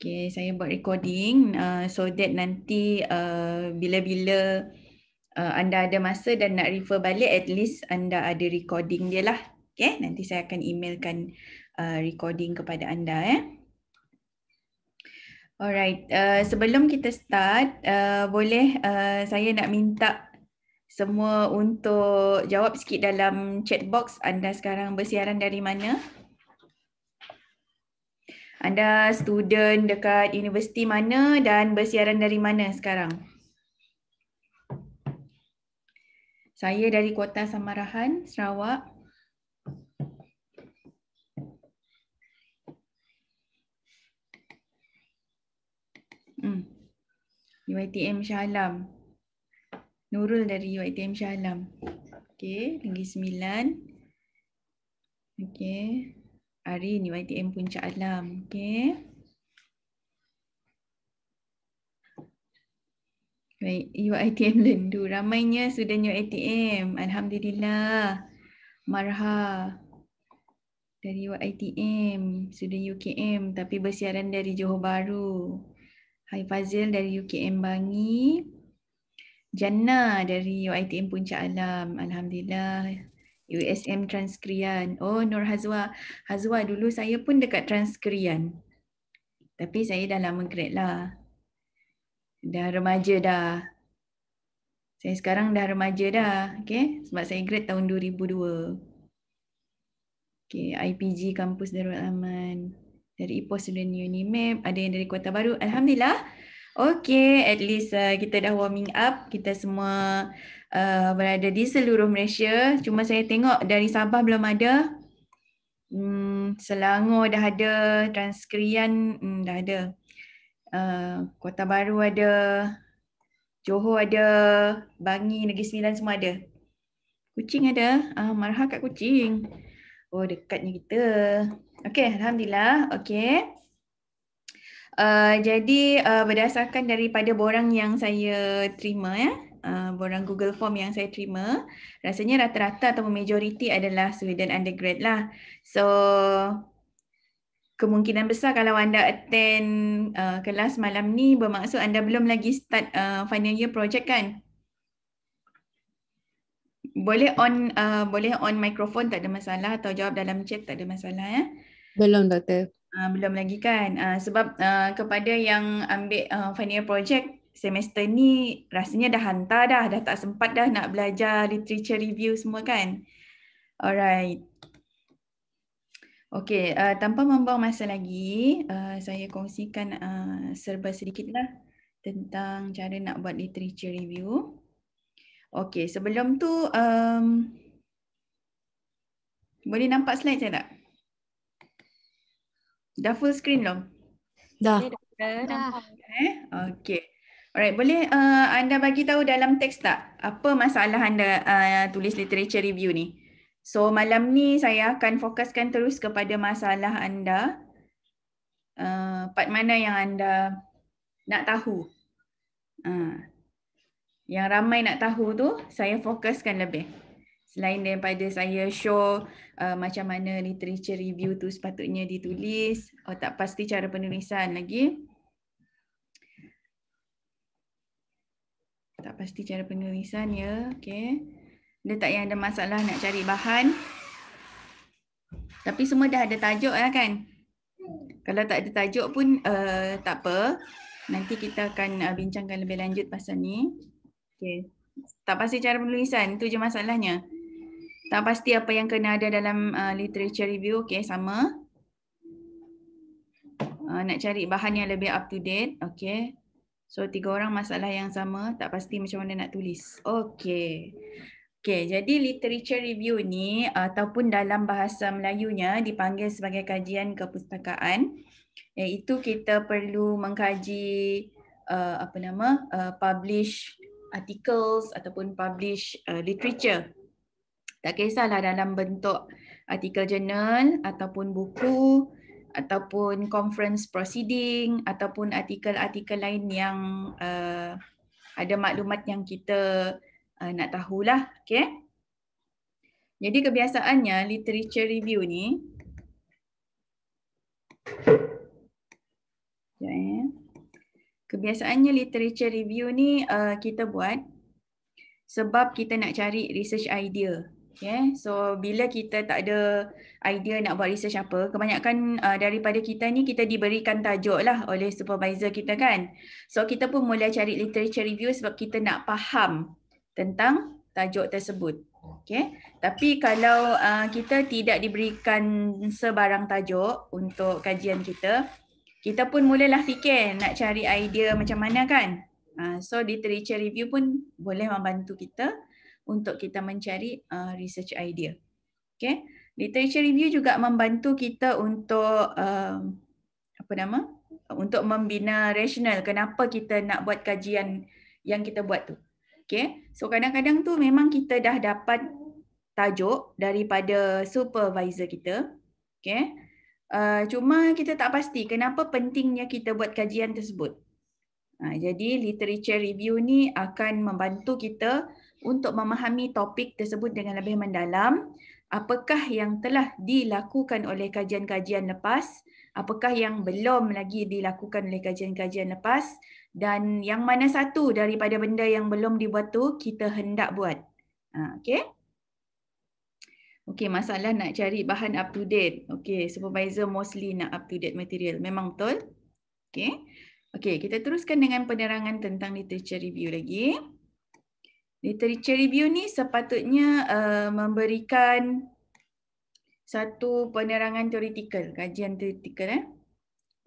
Okay, saya buat recording uh, so that nanti uh, bila-bila uh, uh, anda ada masa dan nak refer balik at least anda ada recording dia lah. Okay, nanti saya akan emailkan uh, recording kepada anda eh. Alright, uh, sebelum kita start, uh, boleh uh, saya nak minta semua untuk jawab sikit dalam chat box anda sekarang bersiaran dari mana? Anda student dekat universiti mana dan bersiaran dari mana sekarang? Saya dari Kota Samarahan, Sarawak. Hmm. UITM Shah Alam. Nurul dari UITM Shah Alam. Okey, lagi sembilan. Okey hari ni YTM Puncak Alam. Okay. Baik, UITM Lendu. Ramainya sudah UITM. Alhamdulillah. Marha. Dari UITM. Sudah UKM. Tapi bersiaran dari Johor Bahru. Hai Fazil dari UKM Bangi. Jannah dari UITM Puncak Alam. Alhamdulillah. USM Transkrian. Oh Nur Hazwa. Hazwa dulu saya pun dekat Transkrian. Tapi saya dah lama grad lah. Dah remaja dah. Saya sekarang dah remaja dah. Okay. Sebab saya grad tahun 2002. Okay. IPG Kampus Darul Aman. Dari IPOS Student Unimap. Ada yang dari Kota Baru. Alhamdulillah. Okay. At least uh, kita dah warming up. Kita semua... Uh, berada di seluruh Malaysia. Cuma saya tengok dari Sabah belum ada. Hmm, Selangor dah ada, Transkrian hmm, dah ada. Uh, Kota Baru ada, Johor ada, Bangi, Negeri Sembilan semua ada. Kucing ada, uh, marah kat kucing. Oh dekatnya kita. Okay, Alhamdulillah. Okay. Uh, jadi uh, berdasarkan daripada borang yang saya terima ya. Eh? Ah, borang Google Form yang saya terima, rasanya rata-rata atau majoriti adalah student undergrad lah. So kemungkinan besar kalau anda attend uh, kelas malam ni bermaksud anda belum lagi start uh, final year project kan? Boleh on uh, boleh on microphone tak ada masalah atau jawab dalam chat tak ada masalah ya? Belum doktor. Uh, belum lagi kan uh, sebab uh, kepada yang ambil uh, final project semester ni rasanya dah hantar dah, dah tak sempat dah nak belajar literature review semua kan. Alright. Okay, uh, tanpa membuang masa lagi, uh, saya kongsikan uh, serba sedikitlah tentang cara nak buat literature review. Okay, sebelum tu, um, boleh nampak slide saya tak? Dah full screen loh? Dah. Dah. Eh? Okay. Alright, boleh uh, anda bagi tahu dalam teks tak apa masalah anda uh, tulis literature review ni? So malam ni saya akan fokuskan terus kepada masalah anda. Uh, part mana yang anda nak tahu? Uh, yang ramai nak tahu tu saya fokuskan lebih. Selain daripada saya show uh, macam mana literature review tu sepatutnya ditulis, oh, tak pasti cara penulisan lagi. tak pasti cara penulisan ya. Okay. Dia tak yang ada masalah nak cari bahan. Tapi semua dah ada tajuk lah kan. Kalau tak ada tajuk pun uh, tak apa. Nanti kita akan uh, bincangkan lebih lanjut pasal ni. Okay. Tak pasti cara penulisan. Itu je masalahnya. Tak pasti apa yang kena ada dalam uh, literature review. Okay sama. Uh, nak cari bahan yang lebih up to date. Okay. So tiga orang masalah yang sama, tak pasti macam mana nak tulis. Okay. Okay, jadi literature review ni ataupun dalam bahasa Melayunya dipanggil sebagai kajian kepustakaan. Iaitu kita perlu mengkaji uh, apa nama uh, publish articles ataupun publish uh, literature. Tak kisahlah dalam bentuk artikel jurnal ataupun buku, ataupun conference proceeding ataupun artikel-artikel lain yang uh, ada maklumat yang kita uh, nak tahulah. Okay. Jadi kebiasaannya literature review ni okay. kebiasaannya literature review ni uh, kita buat sebab kita nak cari research idea Okay, ya, So bila kita tak ada idea nak buat research apa, kebanyakan uh, daripada kita ni kita diberikan tajuk lah oleh supervisor kita kan. So kita pun mula cari literature review sebab kita nak faham tentang tajuk tersebut. Okay. Tapi kalau uh, kita tidak diberikan sebarang tajuk untuk kajian kita, kita pun mulalah fikir nak cari idea macam mana kan. Uh, so literature review pun boleh membantu kita untuk kita mencari uh, research idea. Okay. Literature review juga membantu kita untuk uh, apa nama? Untuk membina rasional kenapa kita nak buat kajian yang kita buat tu. Okay. So kadang-kadang tu memang kita dah dapat tajuk daripada supervisor kita. Okay. Uh, cuma kita tak pasti kenapa pentingnya kita buat kajian tersebut. Uh, jadi literature review ni akan membantu kita untuk memahami topik tersebut dengan lebih mendalam, apakah yang telah dilakukan oleh kajian-kajian lepas, apakah yang belum lagi dilakukan oleh kajian-kajian lepas dan yang mana satu daripada benda yang belum dibuat tu kita hendak buat. Ha, okay. Okey, masalah nak cari bahan up to date. Okey, supervisor mostly nak up to date material. Memang betul. Okey. Okey, kita teruskan dengan penerangan tentang literature review lagi literature review ni sepatutnya uh, memberikan satu penerangan teoretikal, kajian teoretikal. Eh?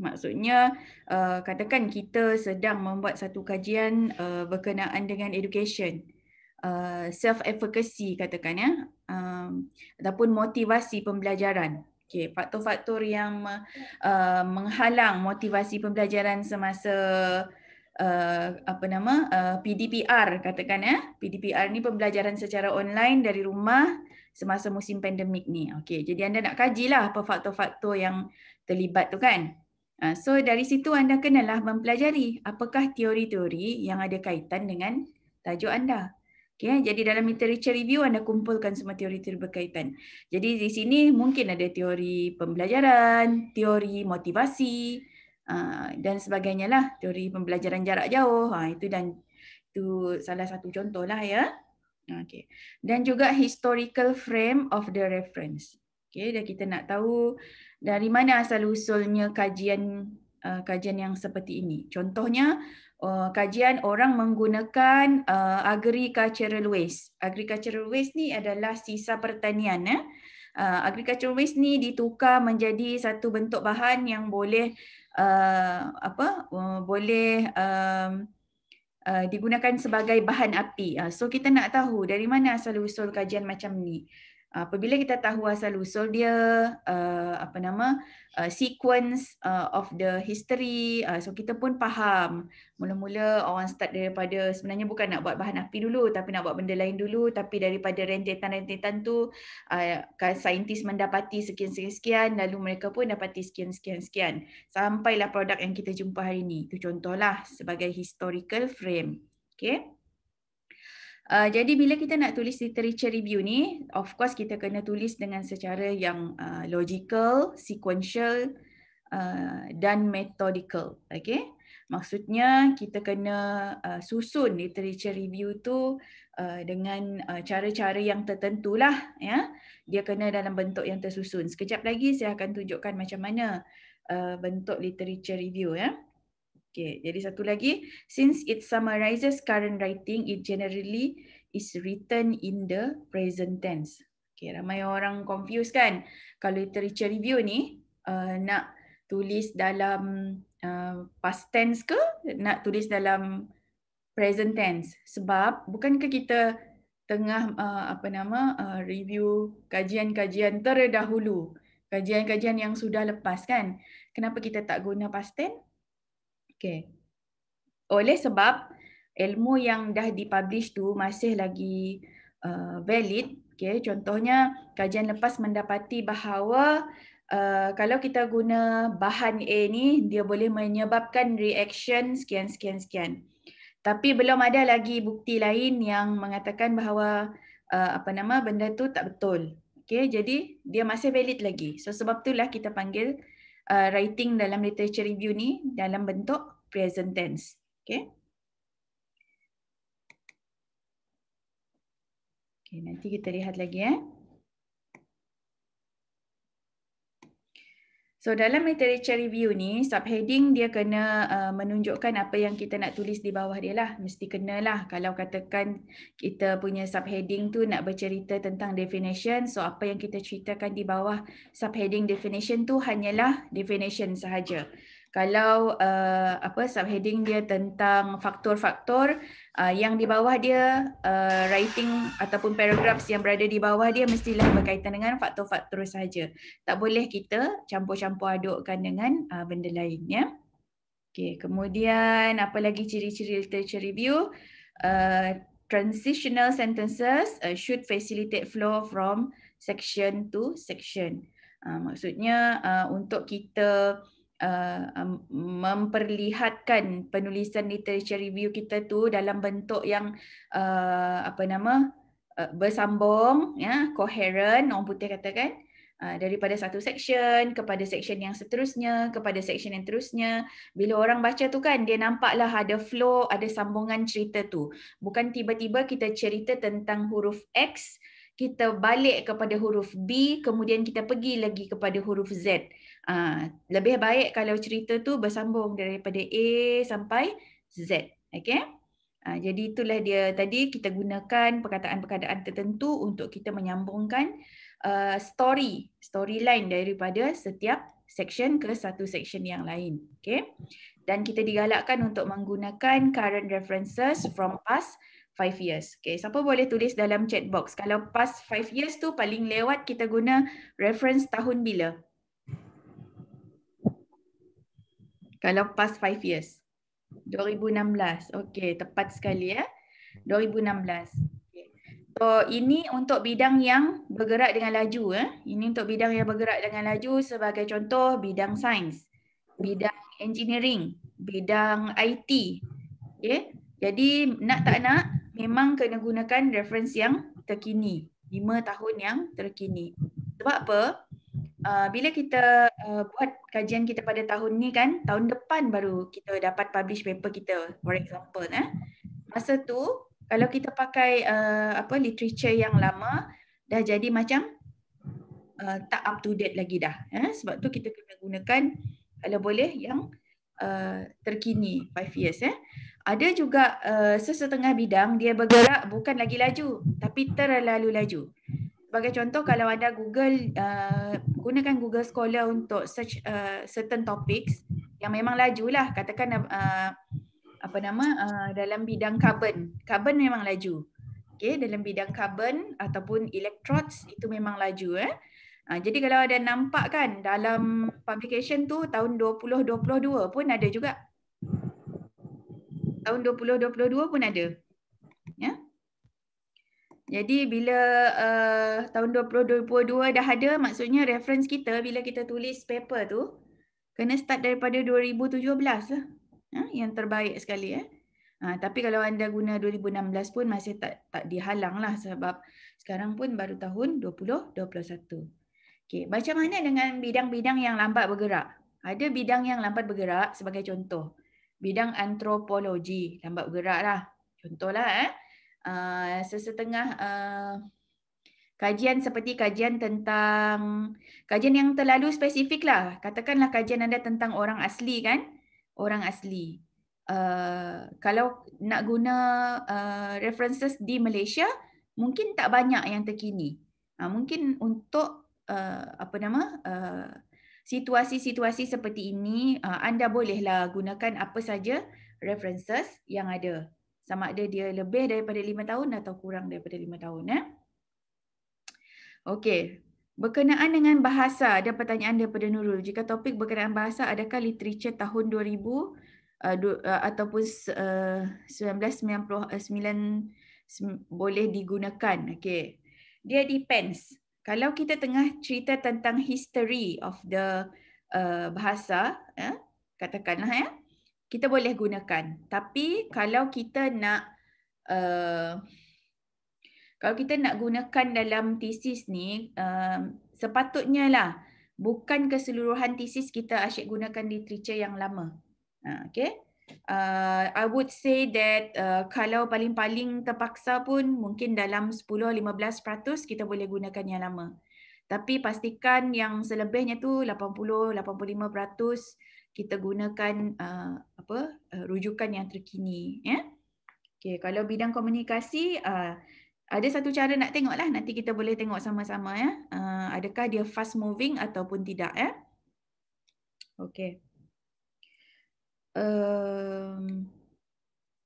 Maksudnya, uh, katakan kita sedang membuat satu kajian uh, berkenaan dengan education. Uh, self-efficacy katakan ya, uh, ataupun motivasi pembelajaran. Okay, faktor-faktor yang uh, menghalang motivasi pembelajaran semasa uh, apa nama uh, eh, PDPR katakan ya. Eh. PDPR ni pembelajaran secara online dari rumah semasa musim pandemik ni. Okey, jadi anda nak kajilah apa faktor-faktor yang terlibat tu kan. Uh, so dari situ anda kenalah mempelajari apakah teori-teori yang ada kaitan dengan tajuk anda. Okay, jadi dalam literature review anda kumpulkan semua teori-teori berkaitan. Jadi di sini mungkin ada teori pembelajaran, teori motivasi, Ah, dan sebagainya lah teori pembelajaran jarak jauh ha, itu dan itu salah satu contoh lah ya ah, okay. dan juga historical frame of the reference okay dan kita nak tahu dari mana asal usulnya kajian uh, kajian yang seperti ini contohnya uh, kajian orang menggunakan uh, agricultural waste agricultural waste ni adalah sisa pertanian ya eh? Uh, agricultural waste ni ditukar menjadi satu bentuk bahan yang boleh uh, Eh, apa uh, boleh uh, uh, digunakan sebagai bahan api. Uh, so kita nak tahu dari mana asal usul kajian macam ni apabila kita tahu asal usul dia uh, apa nama uh, sequence uh, of the history uh, so kita pun faham mula-mula orang start daripada sebenarnya bukan nak buat bahan api dulu tapi nak buat benda lain dulu tapi daripada rentetan-rentetan tu uh, saintis mendapati sekian-sekian lalu mereka pun dapati sekian-sekian-sekian sampailah produk yang kita jumpa hari ini itu contohlah sebagai historical frame okay? Uh, jadi bila kita nak tulis literature review ni, of course kita kena tulis dengan secara yang uh, logical, sequential uh, dan methodical. Okay? Maksudnya kita kena uh, susun literature review tu uh, dengan uh, cara-cara yang tertentu lah, Ya? Dia kena dalam bentuk yang tersusun. Sekejap lagi saya akan tunjukkan macam mana uh, bentuk literature review. Ya? Okay, jadi satu lagi, since it summarizes current writing, it generally is written in the present tense. Okay, ramai orang confused kan? Kalau literature review ni, uh, nak tulis dalam uh, past tense ke? Nak tulis dalam present tense? Sebab, bukan ke kita tengah uh, apa nama uh, review kajian-kajian terdahulu? Kajian-kajian yang sudah lepas kan? Kenapa kita tak guna past tense? Okay. Oleh sebab ilmu yang dah dipublish tu masih lagi uh, valid. Okay. Contohnya kajian lepas mendapati bahawa Uh, kalau kita guna bahan A ni, dia boleh menyebabkan reaction sekian, sekian, sekian. Tapi belum ada lagi bukti lain yang mengatakan bahawa uh, apa nama benda tu tak betul. Okay, jadi dia masih valid lagi. So sebab itulah kita panggil Uh, writing dalam literature review ni dalam bentuk present tense. Okay. Okay, nanti kita lihat lagi eh. So dalam literature review ni, subheading dia kena uh, menunjukkan apa yang kita nak tulis di bawah dia lah. Mesti kena lah kalau katakan kita punya subheading tu nak bercerita tentang definition. So apa yang kita ceritakan di bawah subheading definition tu hanyalah definition sahaja kalau uh, apa subheading dia tentang faktor-faktor uh, yang di bawah dia uh, writing ataupun paragraphs yang berada di bawah dia mestilah berkaitan dengan faktor-faktor saja. Tak boleh kita campur-campur adukkan dengan uh, benda lainnya. ya. Okay, kemudian apa lagi ciri-ciri literature review? Uh, transitional sentences uh, should facilitate flow from section to section. Uh, maksudnya uh, untuk kita Uh, um, memperlihatkan penulisan literature review kita tu dalam bentuk yang uh, apa nama uh, bersambung ya coherent orang putih katakan uh, daripada satu section kepada section yang seterusnya kepada section yang terusnya. bila orang baca tu kan dia nampaklah ada flow ada sambungan cerita tu bukan tiba-tiba kita cerita tentang huruf x kita balik kepada huruf B, kemudian kita pergi lagi kepada huruf Z. Uh, lebih baik kalau cerita tu bersambung daripada A sampai Z. Okay? Uh, ah, jadi itulah dia tadi kita gunakan perkataan-perkataan tertentu untuk kita menyambungkan uh, story, storyline daripada setiap section ke satu section yang lain. Okay? Dan kita digalakkan untuk menggunakan current references from past five years. Okay, siapa boleh tulis dalam chat box. Kalau past five years tu paling lewat kita guna reference tahun bila. Kalau past five years. 2016. Okey, tepat sekali ya. 2016. Okay. So, ini untuk bidang yang bergerak dengan laju. Eh. Ini untuk bidang yang bergerak dengan laju sebagai contoh bidang sains, bidang engineering, bidang IT. Okay. Jadi nak tak nak memang kena gunakan reference yang terkini. 5 tahun yang terkini. Sebab apa? Uh, bila kita uh, buat kajian kita pada tahun ni kan, tahun depan baru kita dapat publish paper kita, for example. Eh. Masa tu, kalau kita pakai uh, apa literature yang lama, dah jadi macam uh, tak up to date lagi dah. Eh. Sebab tu kita kena gunakan kalau boleh yang uh, terkini, 5 years. Eh. Ada juga uh, sesetengah bidang, dia bergerak bukan lagi laju, tapi terlalu laju sebagai contoh kalau anda Google uh, gunakan Google Scholar untuk search uh, certain topics yang memang laju lah katakan uh, apa nama uh, dalam bidang carbon carbon memang laju okay dalam bidang carbon ataupun electrodes itu memang laju eh uh, jadi kalau ada nampak kan dalam publication tu tahun 2022 pun ada juga tahun 2022 pun ada jadi bila uh, tahun 2022 dah ada maksudnya reference kita bila kita tulis paper tu kena start daripada 2017 lah. Ha? Yang terbaik sekali eh. Ha, tapi kalau anda guna 2016 pun masih tak tak dihalang lah sebab sekarang pun baru tahun 2021. Okay. Macam mana dengan bidang-bidang yang lambat bergerak? Ada bidang yang lambat bergerak sebagai contoh. Bidang antropologi lambat bergerak lah. Contohlah eh. Eh, sesetengah uh, kajian seperti kajian tentang kajian yang terlalu spesifik lah. Katakanlah kajian anda tentang orang asli kan? Orang asli. Uh, kalau nak guna uh, references di Malaysia, mungkin tak banyak yang terkini. Uh, mungkin untuk uh, apa nama uh, situasi-situasi seperti ini, uh, anda bolehlah gunakan apa saja references yang ada sama ada dia lebih daripada 5 tahun atau kurang daripada 5 tahun ya. Okey. Berkenaan dengan bahasa, ada pertanyaan daripada Nurul. Jika topik berkenaan bahasa, adakah literature tahun 2000 uh, eh, du, uh, ataupun uh, boleh digunakan? Okey. Dia depends. Kalau kita tengah cerita tentang history of the uh, bahasa, ya, katakanlah ya kita boleh gunakan. Tapi kalau kita nak uh, kalau kita nak gunakan dalam tesis ni, uh, sepatutnya lah bukan keseluruhan tesis kita asyik gunakan literature yang lama. Uh, ha, okay. Uh, eh, I would say that uh, kalau paling-paling terpaksa pun mungkin dalam 10-15% kita boleh gunakan yang lama. Tapi pastikan yang selebihnya tu 80-85% kita gunakan uh, apa uh, rujukan yang terkini ya okey kalau bidang komunikasi uh, ada satu cara nak tengoklah nanti kita boleh tengok sama-sama ya uh, adakah dia fast moving ataupun tidak ya okey um,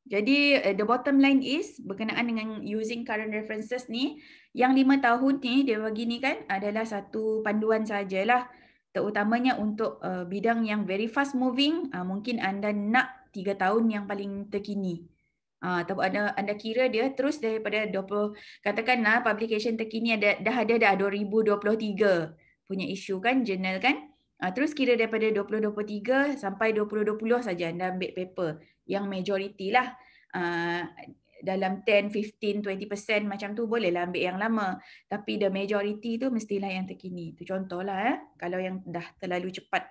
jadi uh, the bottom line is berkenaan dengan using current references ni yang lima tahun ni dia bagi ni kan adalah satu panduan sajalah terutamanya untuk uh, bidang yang very fast moving uh, mungkin anda nak tiga tahun yang paling terkini atau uh, anda anda kira dia terus daripada 20 katakanlah publication terkini ada dah ada dah 2023 punya isu kan jurnal kan uh, terus kira daripada 2023 sampai 2020 saja anda ambil paper yang majority lah uh, dalam 10, 15, 20% macam tu bolehlah ambil yang lama. Tapi the majority tu mestilah yang terkini. Itu contohlah eh. Kalau yang dah terlalu cepat.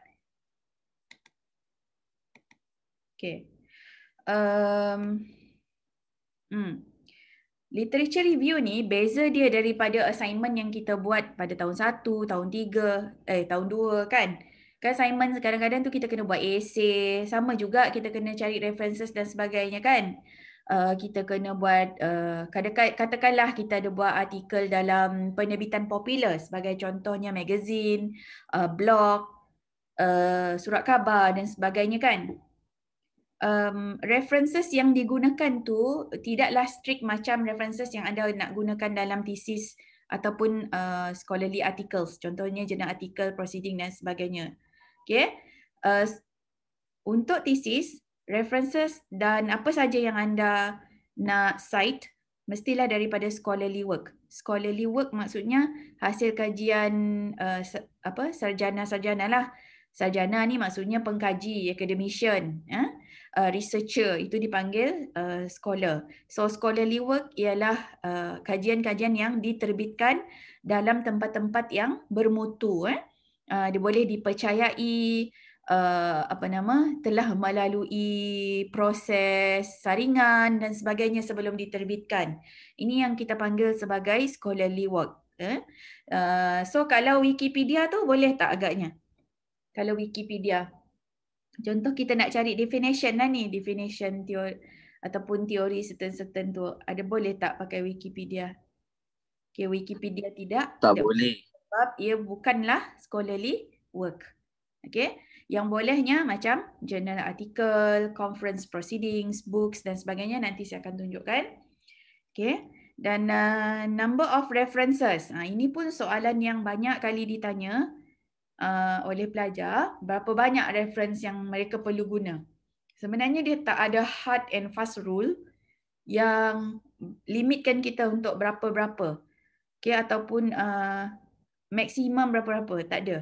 Okay. Um, hmm. Literature review ni beza dia daripada assignment yang kita buat pada tahun 1, tahun 3, eh tahun 2 kan. Kan assignment kadang-kadang tu kita kena buat essay, sama juga kita kena cari references dan sebagainya kan. Uh, kita kena buat uh, katakanlah kita ada buat artikel dalam penerbitan popular sebagai contohnya magazine, uh, blog, uh, surat khabar dan sebagainya kan. Um, references yang digunakan tu tidaklah strict macam references yang anda nak gunakan dalam thesis ataupun uh, scholarly articles contohnya jurnal artikel proceeding dan sebagainya okey uh, untuk thesis references dan apa saja yang anda nak cite mestilah daripada scholarly work. Scholarly work maksudnya hasil kajian uh, apa sarjana-sarjana lah. Sarjana ni maksudnya pengkaji, academician, ya. eh? uh, researcher itu dipanggil uh, scholar. So scholarly work ialah eh, kajian-kajian uh, yang diterbitkan dalam tempat-tempat yang bermutu. Eh? Uh, dia boleh dipercayai, Uh, apa nama telah melalui proses saringan dan sebagainya sebelum diterbitkan. Ini yang kita panggil sebagai scholarly work. Uh, so kalau Wikipedia tu boleh tak agaknya? Kalau Wikipedia. Contoh kita nak cari definition lah ni, definition teori ataupun teori certain-certain tu. Ada boleh tak pakai Wikipedia? Okay, Wikipedia tidak. Tak tidak boleh. Sebab ia bukanlah scholarly work. Okay. Yang bolehnya macam journal article, conference proceedings, books dan sebagainya nanti saya akan tunjukkan. Okay. Dan uh, number of references. Uh, ini pun soalan yang banyak kali ditanya uh, oleh pelajar. Berapa banyak reference yang mereka perlu guna. Sebenarnya dia tak ada hard and fast rule yang limitkan kita untuk berapa-berapa. Okay, ataupun uh, maksimum berapa-berapa. Tak ada.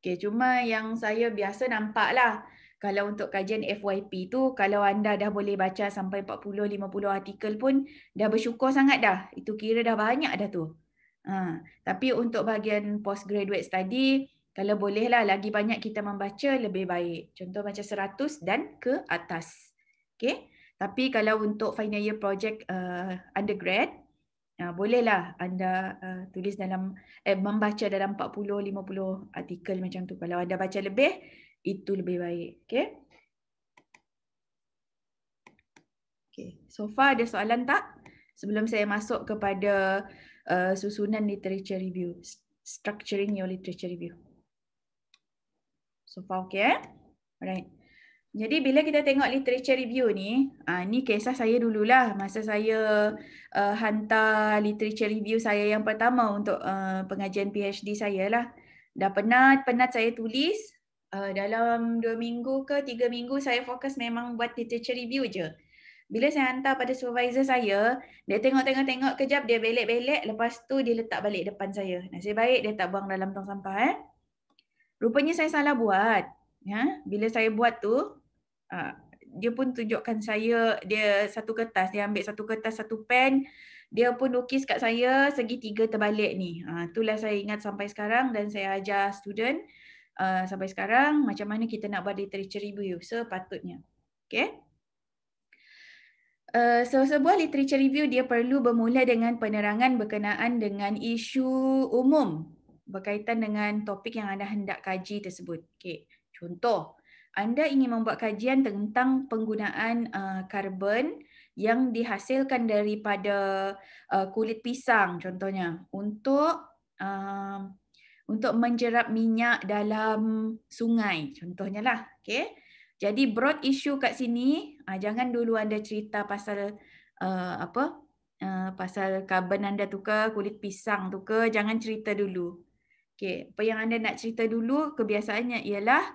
Okay, cuma yang saya biasa nampak lah kalau untuk kajian FYP tu kalau anda dah boleh baca sampai 40-50 artikel pun dah bersyukur sangat dah. Itu kira dah banyak dah tu. Ha. Tapi untuk bahagian postgraduate study, kalau bolehlah lagi banyak kita membaca lebih baik. Contoh macam 100 dan ke atas. Okay. Tapi kalau untuk final year project uh, undergrad, Ah, bolehlah anda uh, tulis dalam eh, membaca dalam 40 50 artikel macam tu kalau anda baca lebih itu lebih baik okey okey so far ada soalan tak sebelum saya masuk kepada uh, susunan literature review structuring your literature review so far okey eh? right jadi bila kita tengok literature review ni, uh, ni kisah saya dululah masa saya uh, hantar literature review saya yang pertama untuk uh, pengajian PhD saya lah. Dah penat, penat saya tulis. Uh, dalam dua minggu ke tiga minggu saya fokus memang buat literature review je. Bila saya hantar pada supervisor saya, dia tengok-tengok-tengok kejap, dia belek-belek. Lepas tu dia letak balik depan saya. Nasib baik dia tak buang dalam tong sampah. Eh? Rupanya saya salah buat. Ya, bila saya buat tu, Ah, dia pun tunjukkan saya dia satu kertas dia ambil satu kertas satu pen dia pun lukis kat saya segi tiga terbalik ni. Ha, itulah saya ingat sampai sekarang dan saya ajar student uh, sampai sekarang macam mana kita nak buat literature review sepatutnya. Okay. Uh, so, sebuah literature review dia perlu bermula dengan penerangan berkenaan dengan isu umum berkaitan dengan topik yang anda hendak kaji tersebut. Okay. Contoh, anda ingin membuat kajian tentang penggunaan eh, karbon yang dihasilkan daripada eh, kulit pisang contohnya untuk eh, untuk menjerap minyak dalam sungai contohnya lah okay. jadi broad issue kat sini jangan dulu anda cerita pasal apa pasal karbon anda tu ke kulit pisang tu ke jangan cerita dulu okay. apa yang anda nak cerita dulu kebiasaannya ialah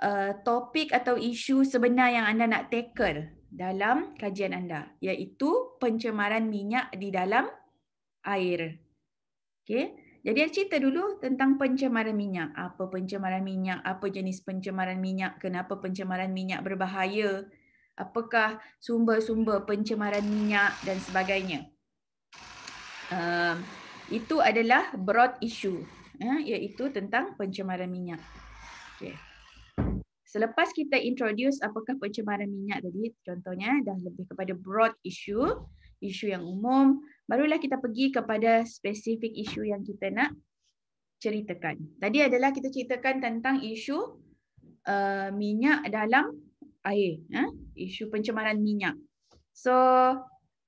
Uh, topik atau isu sebenar yang anda nak tackle dalam kajian anda iaitu pencemaran minyak di dalam air. Okey. Jadi saya cerita dulu tentang pencemaran minyak. Apa pencemaran minyak? Apa jenis pencemaran minyak? Kenapa pencemaran minyak berbahaya? Apakah sumber-sumber pencemaran minyak dan sebagainya? Uh, itu adalah broad issue, ya, iaitu tentang pencemaran minyak. Okay. Selepas kita introduce apakah pencemaran minyak tadi, contohnya dah lebih kepada broad issue, isu yang umum, barulah kita pergi kepada specific isu yang kita nak ceritakan. Tadi adalah kita ceritakan tentang isu uh, minyak dalam air, eh? isu pencemaran minyak. So,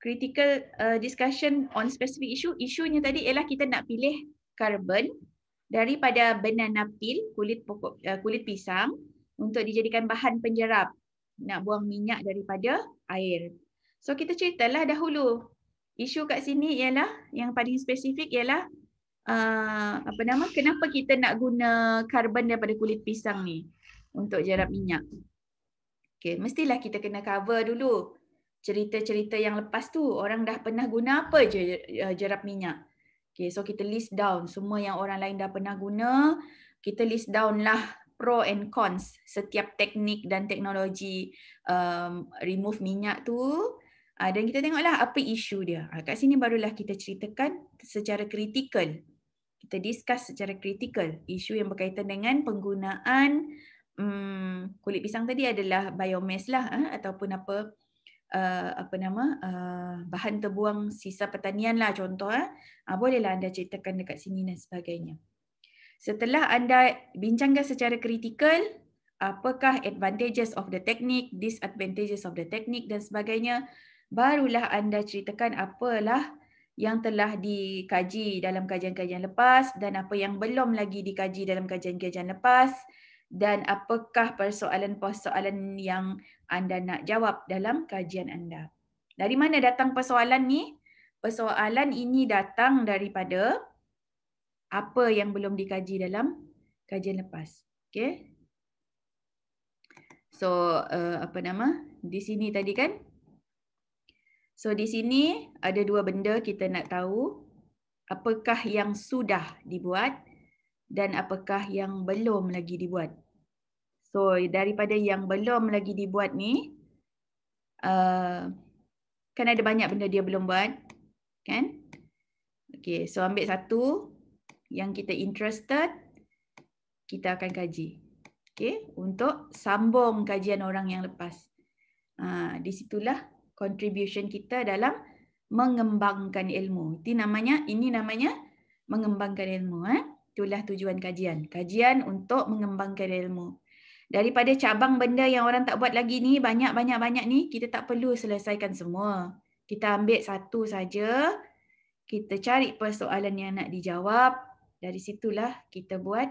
critical uh, discussion on specific issue, isunya tadi ialah kita nak pilih karbon daripada banana pil kulit pokok uh, kulit pisang untuk dijadikan bahan penjerap nak buang minyak daripada air. So kita ceritalah dahulu. Isu kat sini ialah yang paling spesifik ialah uh, apa nama kenapa kita nak guna karbon daripada kulit pisang ni untuk jerap minyak. Okay, mestilah kita kena cover dulu cerita-cerita yang lepas tu orang dah pernah guna apa je uh, jerap minyak. Okay, so kita list down semua yang orang lain dah pernah guna. Kita list down lah pro and cons setiap teknik dan teknologi um, remove minyak tu uh, dan kita tengoklah apa isu dia. Uh, kat sini barulah kita ceritakan secara kritikal. Kita discuss secara kritikal isu yang berkaitan dengan penggunaan um, kulit pisang tadi adalah biomass lah uh, ataupun apa Uh, apa nama uh, bahan terbuang sisa pertanian lah contoh uh. Uh, bolehlah anda ceritakan dekat sini dan sebagainya Setelah anda bincangkan secara kritikal, apakah advantages of the technique, disadvantages of the technique dan sebagainya, barulah anda ceritakan apalah yang telah dikaji dalam kajian-kajian lepas dan apa yang belum lagi dikaji dalam kajian-kajian lepas dan apakah persoalan-persoalan yang anda nak jawab dalam kajian anda. Dari mana datang persoalan ni? Persoalan ini datang daripada apa yang belum dikaji dalam kajian lepas. Okay. So, uh, apa nama? Di sini tadi kan? So, di sini ada dua benda kita nak tahu. Apakah yang sudah dibuat dan apakah yang belum lagi dibuat. So, daripada yang belum lagi dibuat ni, uh, kan ada banyak benda dia belum buat. Kan? Okay, so ambil satu yang kita interested, kita akan kaji. Okay, untuk sambung kajian orang yang lepas. Ha, di situlah contribution kita dalam mengembangkan ilmu. Ini namanya, ini namanya mengembangkan ilmu. Eh? Itulah tujuan kajian. Kajian untuk mengembangkan ilmu. Daripada cabang benda yang orang tak buat lagi ni, banyak-banyak-banyak ni, kita tak perlu selesaikan semua. Kita ambil satu saja. Kita cari persoalan yang nak dijawab. Dari situlah kita buat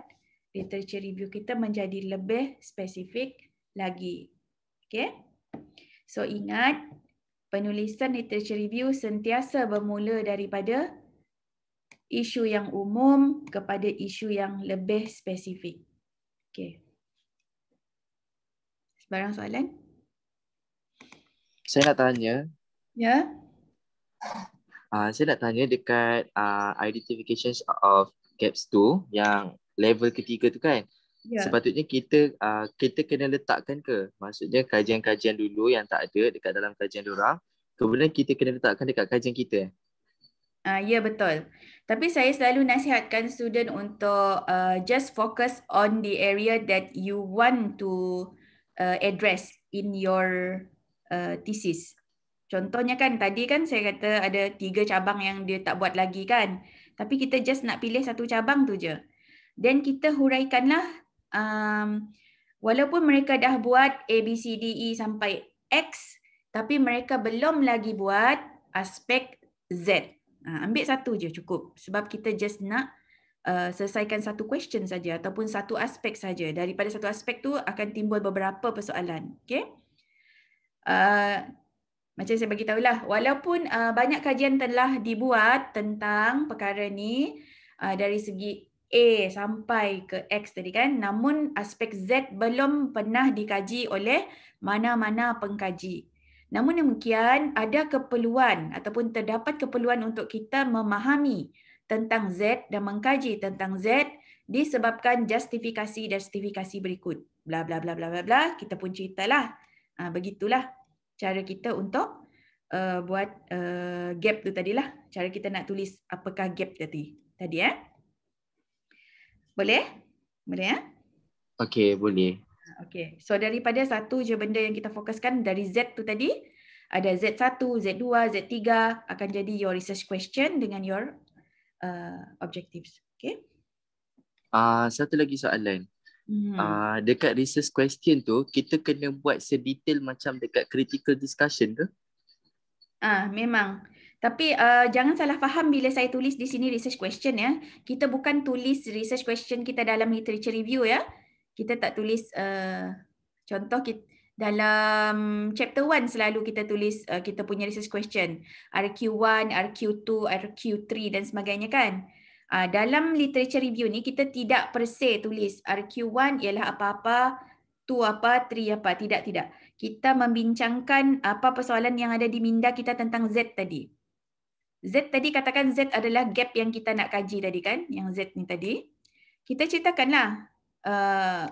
literature review kita menjadi lebih spesifik lagi. Okay? So ingat, penulisan literature review sentiasa bermula daripada isu yang umum kepada isu yang lebih spesifik. Okay. Sebarang soalan? Saya nak tanya. Ya? Yeah? Uh, saya nak tanya dekat uh, identifications of caps tu yang level ketiga tu kan yeah. sepatutnya kita uh, kita kena letakkan ke maksudnya kajian-kajian dulu yang tak ada dekat dalam kajian orang kemudian kita kena letakkan dekat kajian kita Ah uh, ya yeah, betul. Tapi saya selalu nasihatkan student untuk uh, just focus on the area that you want to uh, address in your uh, thesis. Contohnya kan tadi kan saya kata ada tiga cabang yang dia tak buat lagi kan tapi kita just nak pilih satu cabang tu je. Then kita huraikanlah um, walaupun mereka dah buat A, B, C, D, E sampai X tapi mereka belum lagi buat aspek Z. Uh, ambil satu je cukup sebab kita just nak uh, selesaikan satu question saja ataupun satu aspek saja. Daripada satu aspek tu akan timbul beberapa persoalan. Okay? Uh, macam saya bagi tahulah walaupun uh, banyak kajian telah dibuat tentang perkara ni uh, dari segi A sampai ke X tadi kan namun aspek Z belum pernah dikaji oleh mana-mana pengkaji namun demikian ada keperluan ataupun terdapat keperluan untuk kita memahami tentang Z dan mengkaji tentang Z disebabkan justifikasi-justifikasi berikut bla bla bla bla bla bla kita pun ceritalah ah begitulah cara kita untuk uh, buat uh, gap tu tadilah. Cara kita nak tulis apakah gap tadi. Tadi ya. Eh? Boleh? Boleh ya? Eh? Okey, boleh. Okey. So daripada satu je benda yang kita fokuskan dari Z tu tadi, ada Z1, Z2, Z3 akan jadi your research question dengan your uh, objectives. Okey. Ah, uh, satu lagi soalan mm-hmm. uh, dekat research question tu kita kena buat sedetail macam dekat critical discussion ke? Ah, memang. Tapi uh, jangan salah faham bila saya tulis di sini research question ya. Kita bukan tulis research question kita dalam literature review ya. Kita tak tulis uh, contoh kita dalam chapter 1 selalu kita tulis uh, kita punya research question. RQ1, RQ2, RQ3 dan sebagainya kan. Ah, dalam literature review ni kita tidak per tulis RQ1 ialah apa-apa, 2 apa, tri apa. Tidak, tidak. Kita membincangkan apa persoalan yang ada di minda kita tentang Z tadi. Z tadi katakan Z adalah gap yang kita nak kaji tadi kan, yang Z ni tadi. Kita ceritakanlah uh,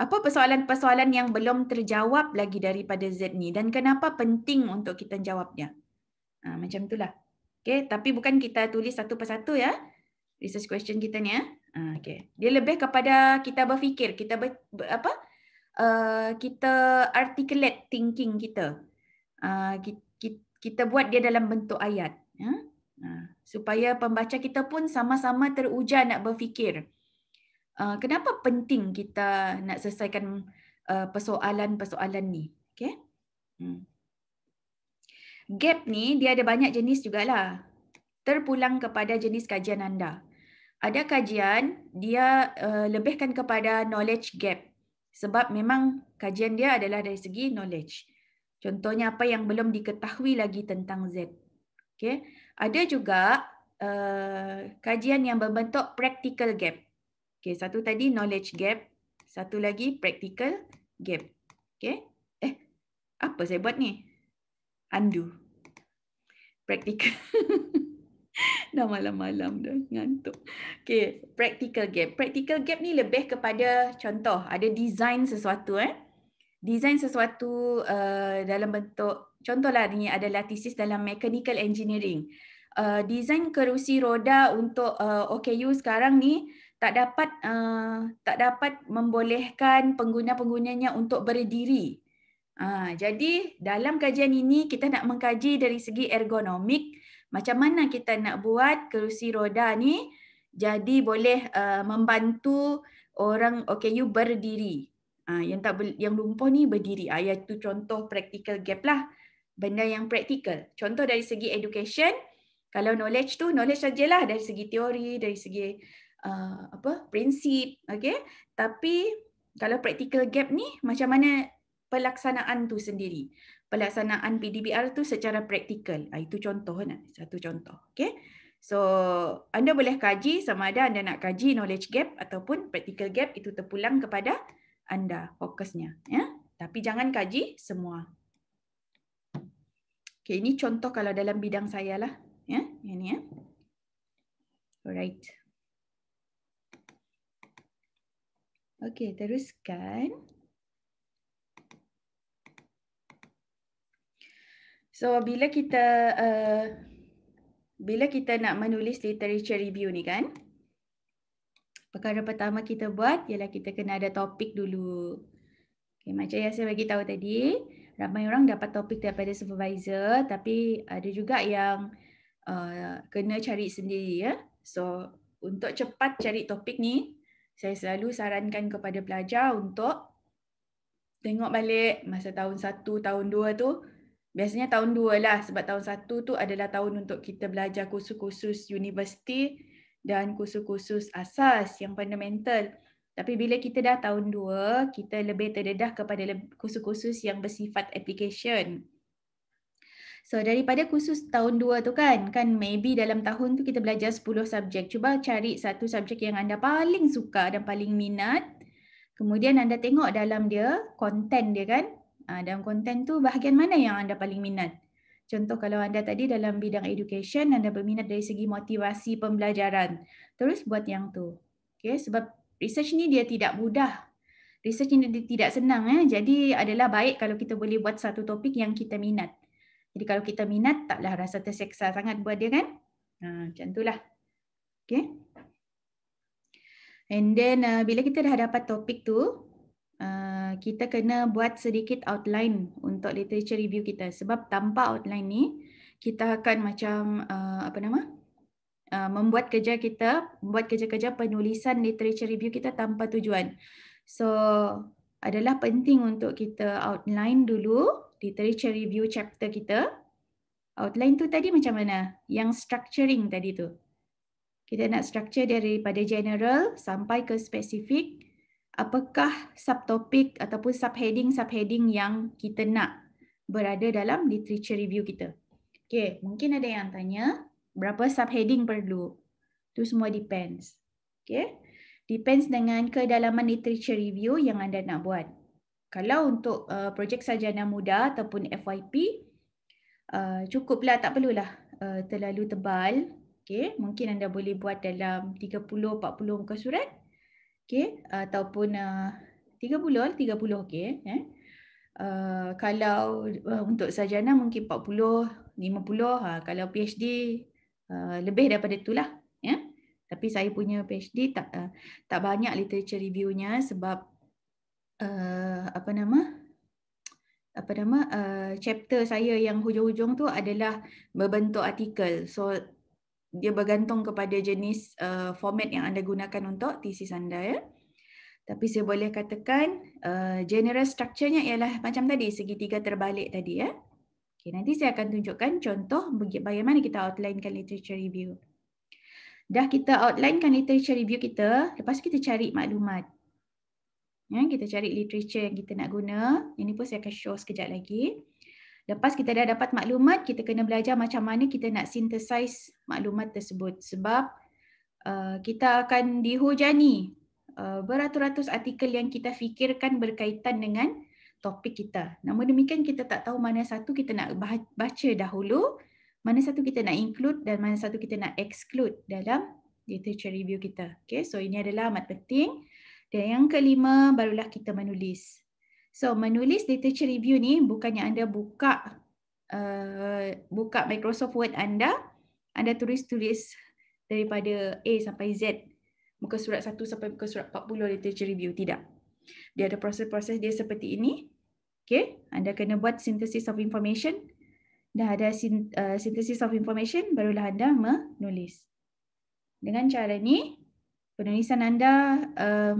apa persoalan-persoalan yang belum terjawab lagi daripada Z ni dan kenapa penting untuk kita jawabnya. Uh, macam itulah. Okay, tapi bukan kita tulis satu persatu ya research question kita ni ya. Eh. Ah, okay. Dia lebih kepada kita berfikir, kita ber, ber, apa? Uh, kita articulate thinking kita. Uh, ah, kita. kita buat dia dalam bentuk ayat. Ya? Uh, supaya pembaca kita pun sama-sama teruja nak berfikir. Uh, kenapa penting kita nak selesaikan persoalan-persoalan uh, ni? Okay. Hmm. Gap ni dia ada banyak jenis jugalah. Terpulang kepada jenis kajian anda ada kajian dia uh, lebihkan kepada knowledge gap sebab memang kajian dia adalah dari segi knowledge. Contohnya apa yang belum diketahui lagi tentang Z. Okay. Ada juga uh, kajian yang berbentuk practical gap. Okay, satu tadi knowledge gap, satu lagi practical gap. Okay. Eh, apa saya buat ni? Undo. Practical. Dah malam-malam dah ngantuk. Okay, practical gap. Practical gap ni lebih kepada contoh. Ada design sesuatu. Eh? Design sesuatu uh, dalam bentuk, contohlah ni adalah thesis dalam mechanical engineering. Uh, design kerusi roda untuk uh, eh, OKU sekarang ni tak dapat uh, tak dapat membolehkan pengguna-penggunanya untuk berdiri. Uh, jadi dalam kajian ini kita nak mengkaji dari segi ergonomik, macam mana kita nak buat kerusi roda ni jadi boleh uh, membantu orang okay you berdiri uh, yang tak yang lumpuh ni berdiri ayat ah, uh, tu contoh practical gap lah benda yang practical contoh dari segi education kalau knowledge tu knowledge sajalah dari segi teori dari segi uh, apa prinsip okay tapi kalau practical gap ni macam mana pelaksanaan tu sendiri pelaksanaan PDBR tu secara praktikal. Ah, itu contoh, kan, satu contoh. Okay. So, anda boleh kaji sama ada anda nak kaji knowledge gap ataupun practical gap itu terpulang kepada anda fokusnya. Ya? Tapi jangan kaji semua. Okay, ini contoh kalau dalam bidang saya lah. Ya? Ini ya. Alright. Okay, teruskan. Okay. So bila kita uh, bila kita nak menulis literature review ni kan perkara pertama kita buat ialah kita kena ada topik dulu. Okay, macam yang saya bagi tahu tadi, ramai orang dapat topik daripada supervisor tapi ada juga yang uh, kena cari sendiri ya. So untuk cepat cari topik ni, saya selalu sarankan kepada pelajar untuk tengok balik masa tahun 1, tahun 2 tu Biasanya tahun dua lah sebab tahun satu tu adalah tahun untuk kita belajar kursus-kursus universiti dan kursus-kursus asas yang fundamental. Tapi bila kita dah tahun dua, kita lebih terdedah kepada kursus-kursus yang bersifat application. So daripada kursus tahun dua tu kan, kan maybe dalam tahun tu kita belajar 10 subjek. Cuba cari satu subjek yang anda paling suka dan paling minat. Kemudian anda tengok dalam dia, konten dia kan uh, dalam konten tu bahagian mana yang anda paling minat. Contoh kalau anda tadi dalam bidang education, anda berminat dari segi motivasi pembelajaran. Terus buat yang tu. Okay, sebab research ni dia tidak mudah. Research ni dia tidak senang. Eh? Jadi adalah baik kalau kita boleh buat satu topik yang kita minat. Jadi kalau kita minat, taklah rasa terseksa sangat buat dia kan? Ha, macam itulah. Okay. And then uh, bila kita dah dapat topik tu, Eh, kita kena buat sedikit outline untuk literature review kita sebab tanpa outline ni kita akan macam uh, apa nama uh, membuat kerja kita membuat kerja-kerja penulisan literature review kita tanpa tujuan so adalah penting untuk kita outline dulu literature review chapter kita outline tu tadi macam mana yang structuring tadi tu kita nak structure daripada general sampai ke spesifik apakah subtopik ataupun subheading subheading yang kita nak berada dalam literature review kita. Okay, mungkin ada yang tanya berapa subheading perlu. Tu semua depends. Okay, depends dengan kedalaman literature review yang anda nak buat. Kalau untuk uh, projek sarjana muda ataupun FYP, uh, cukuplah tak perlulah uh, terlalu tebal. Okay, mungkin anda boleh buat dalam 30-40 muka surat okay, ataupun eh, tiga puluh, tiga puluh, okay. Eh. Uh, kalau uh, untuk sarjana mungkin 40, 50 uh, Kalau PhD uh, lebih daripada itulah yeah? Tapi saya punya PhD tak uh, tak banyak literature reviewnya Sebab uh, apa nama apa nama uh, chapter saya yang hujung-hujung tu adalah berbentuk artikel So dia bergantung kepada jenis uh, format yang anda gunakan untuk thesis anda ya. Tapi saya boleh katakan uh, general structure-nya ialah macam tadi segitiga terbalik tadi ya. Okay, nanti saya akan tunjukkan contoh bagaimana kita outlinekan literature review. Dah kita outlinekan literature review kita, lepas kita cari maklumat. Ya, kita cari literature yang kita nak guna. Ini pun saya akan show sekejap lagi. Lepas kita dah dapat maklumat, kita kena belajar macam mana kita nak sintesis maklumat tersebut. Sebab uh, kita akan dihujani uh, beratus-ratus artikel yang kita fikirkan berkaitan dengan topik kita. Namun demikian kita tak tahu mana satu kita nak baca dahulu, mana satu kita nak include dan mana satu kita nak exclude dalam literature review kita. Okay, so ini adalah amat penting. Dan yang kelima, barulah kita menulis. So menulis literature review ni bukannya anda buka uh, buka Microsoft Word anda, anda tulis-tulis daripada A sampai Z muka surat 1 sampai muka surat 40 literature review tidak. Dia ada proses-proses dia seperti ini. Okay, anda kena buat synthesis of information. Dah ada uh, synthesis of information, barulah anda menulis. Dengan cara ni, penulisan anda uh,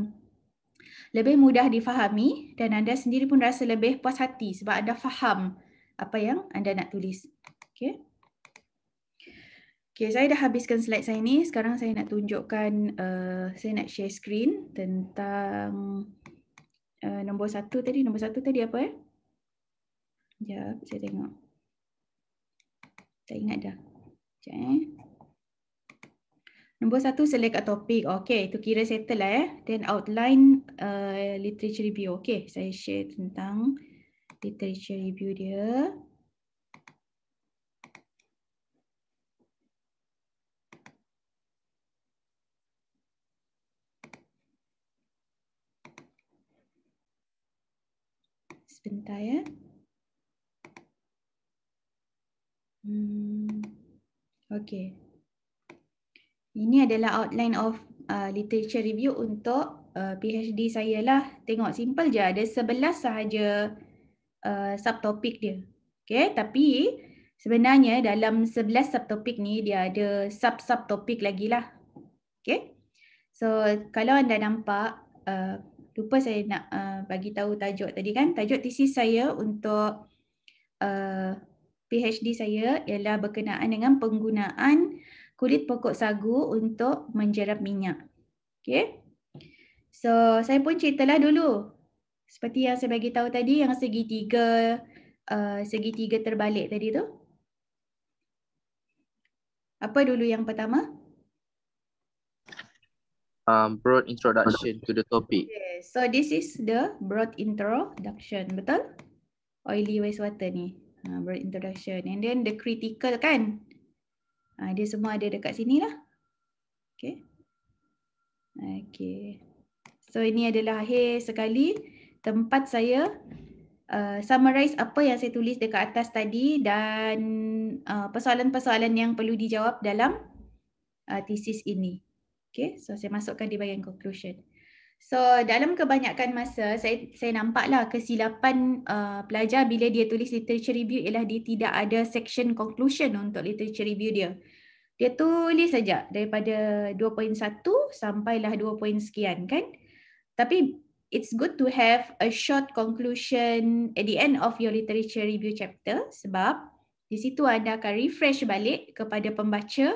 lebih mudah difahami dan anda sendiri pun rasa lebih puas hati sebab anda faham apa yang anda nak tulis. Okay. Okay saya dah habiskan slide saya ni. Sekarang saya nak tunjukkan uh, saya nak share screen tentang uh, nombor satu tadi. Nombor satu tadi apa eh? Jap, saya tengok. Tak ingat dah. Jap eh. Nombor satu select kat topik. Okay, Itu kira settle lah eh. Then outline uh, literature review. Okay, saya share tentang literature review dia. Sebentar ya. Hmm. Okay. Ini adalah outline of uh, literature review untuk uh, PhD saya lah. Tengok simple je ada sebelas sahaja uh, subtopik dia. Okay, tapi sebenarnya dalam sebelas subtopik ni dia ada sub subtopik lagi lah. Okay, so kalau anda nampak uh, lupa saya nak uh, bagi tahu tajuk tadi kan? Tajuk tesis saya untuk uh, PhD saya ialah berkenaan dengan penggunaan kulit pokok sagu untuk menjerap minyak. Okay. So saya pun ceritalah dulu. Seperti yang saya bagi tahu tadi yang segitiga uh, segitiga terbalik tadi tu. Apa dulu yang pertama? Um, broad introduction to the topic. Okay. So this is the broad introduction, betul? Oily waste water ni. Uh, broad introduction. And then the critical kan? Ha, dia semua ada dekat sini lah. Okay. Okay. So ini adalah akhir sekali tempat saya uh, summarize apa yang saya tulis dekat atas tadi dan uh, persoalan-persoalan uh, yang perlu dijawab dalam uh, thesis ini. Okay. So saya masukkan di bahagian conclusion. So dalam kebanyakan masa saya saya nampaklah kesilapan uh, pelajar bila dia tulis literature review ialah dia tidak ada section conclusion untuk literature review dia. Dia tulis saja daripada 2.1 sampailah 2. sekian kan? Tapi it's good to have a short conclusion at the end of your literature review chapter sebab di situ anda akan refresh balik kepada pembaca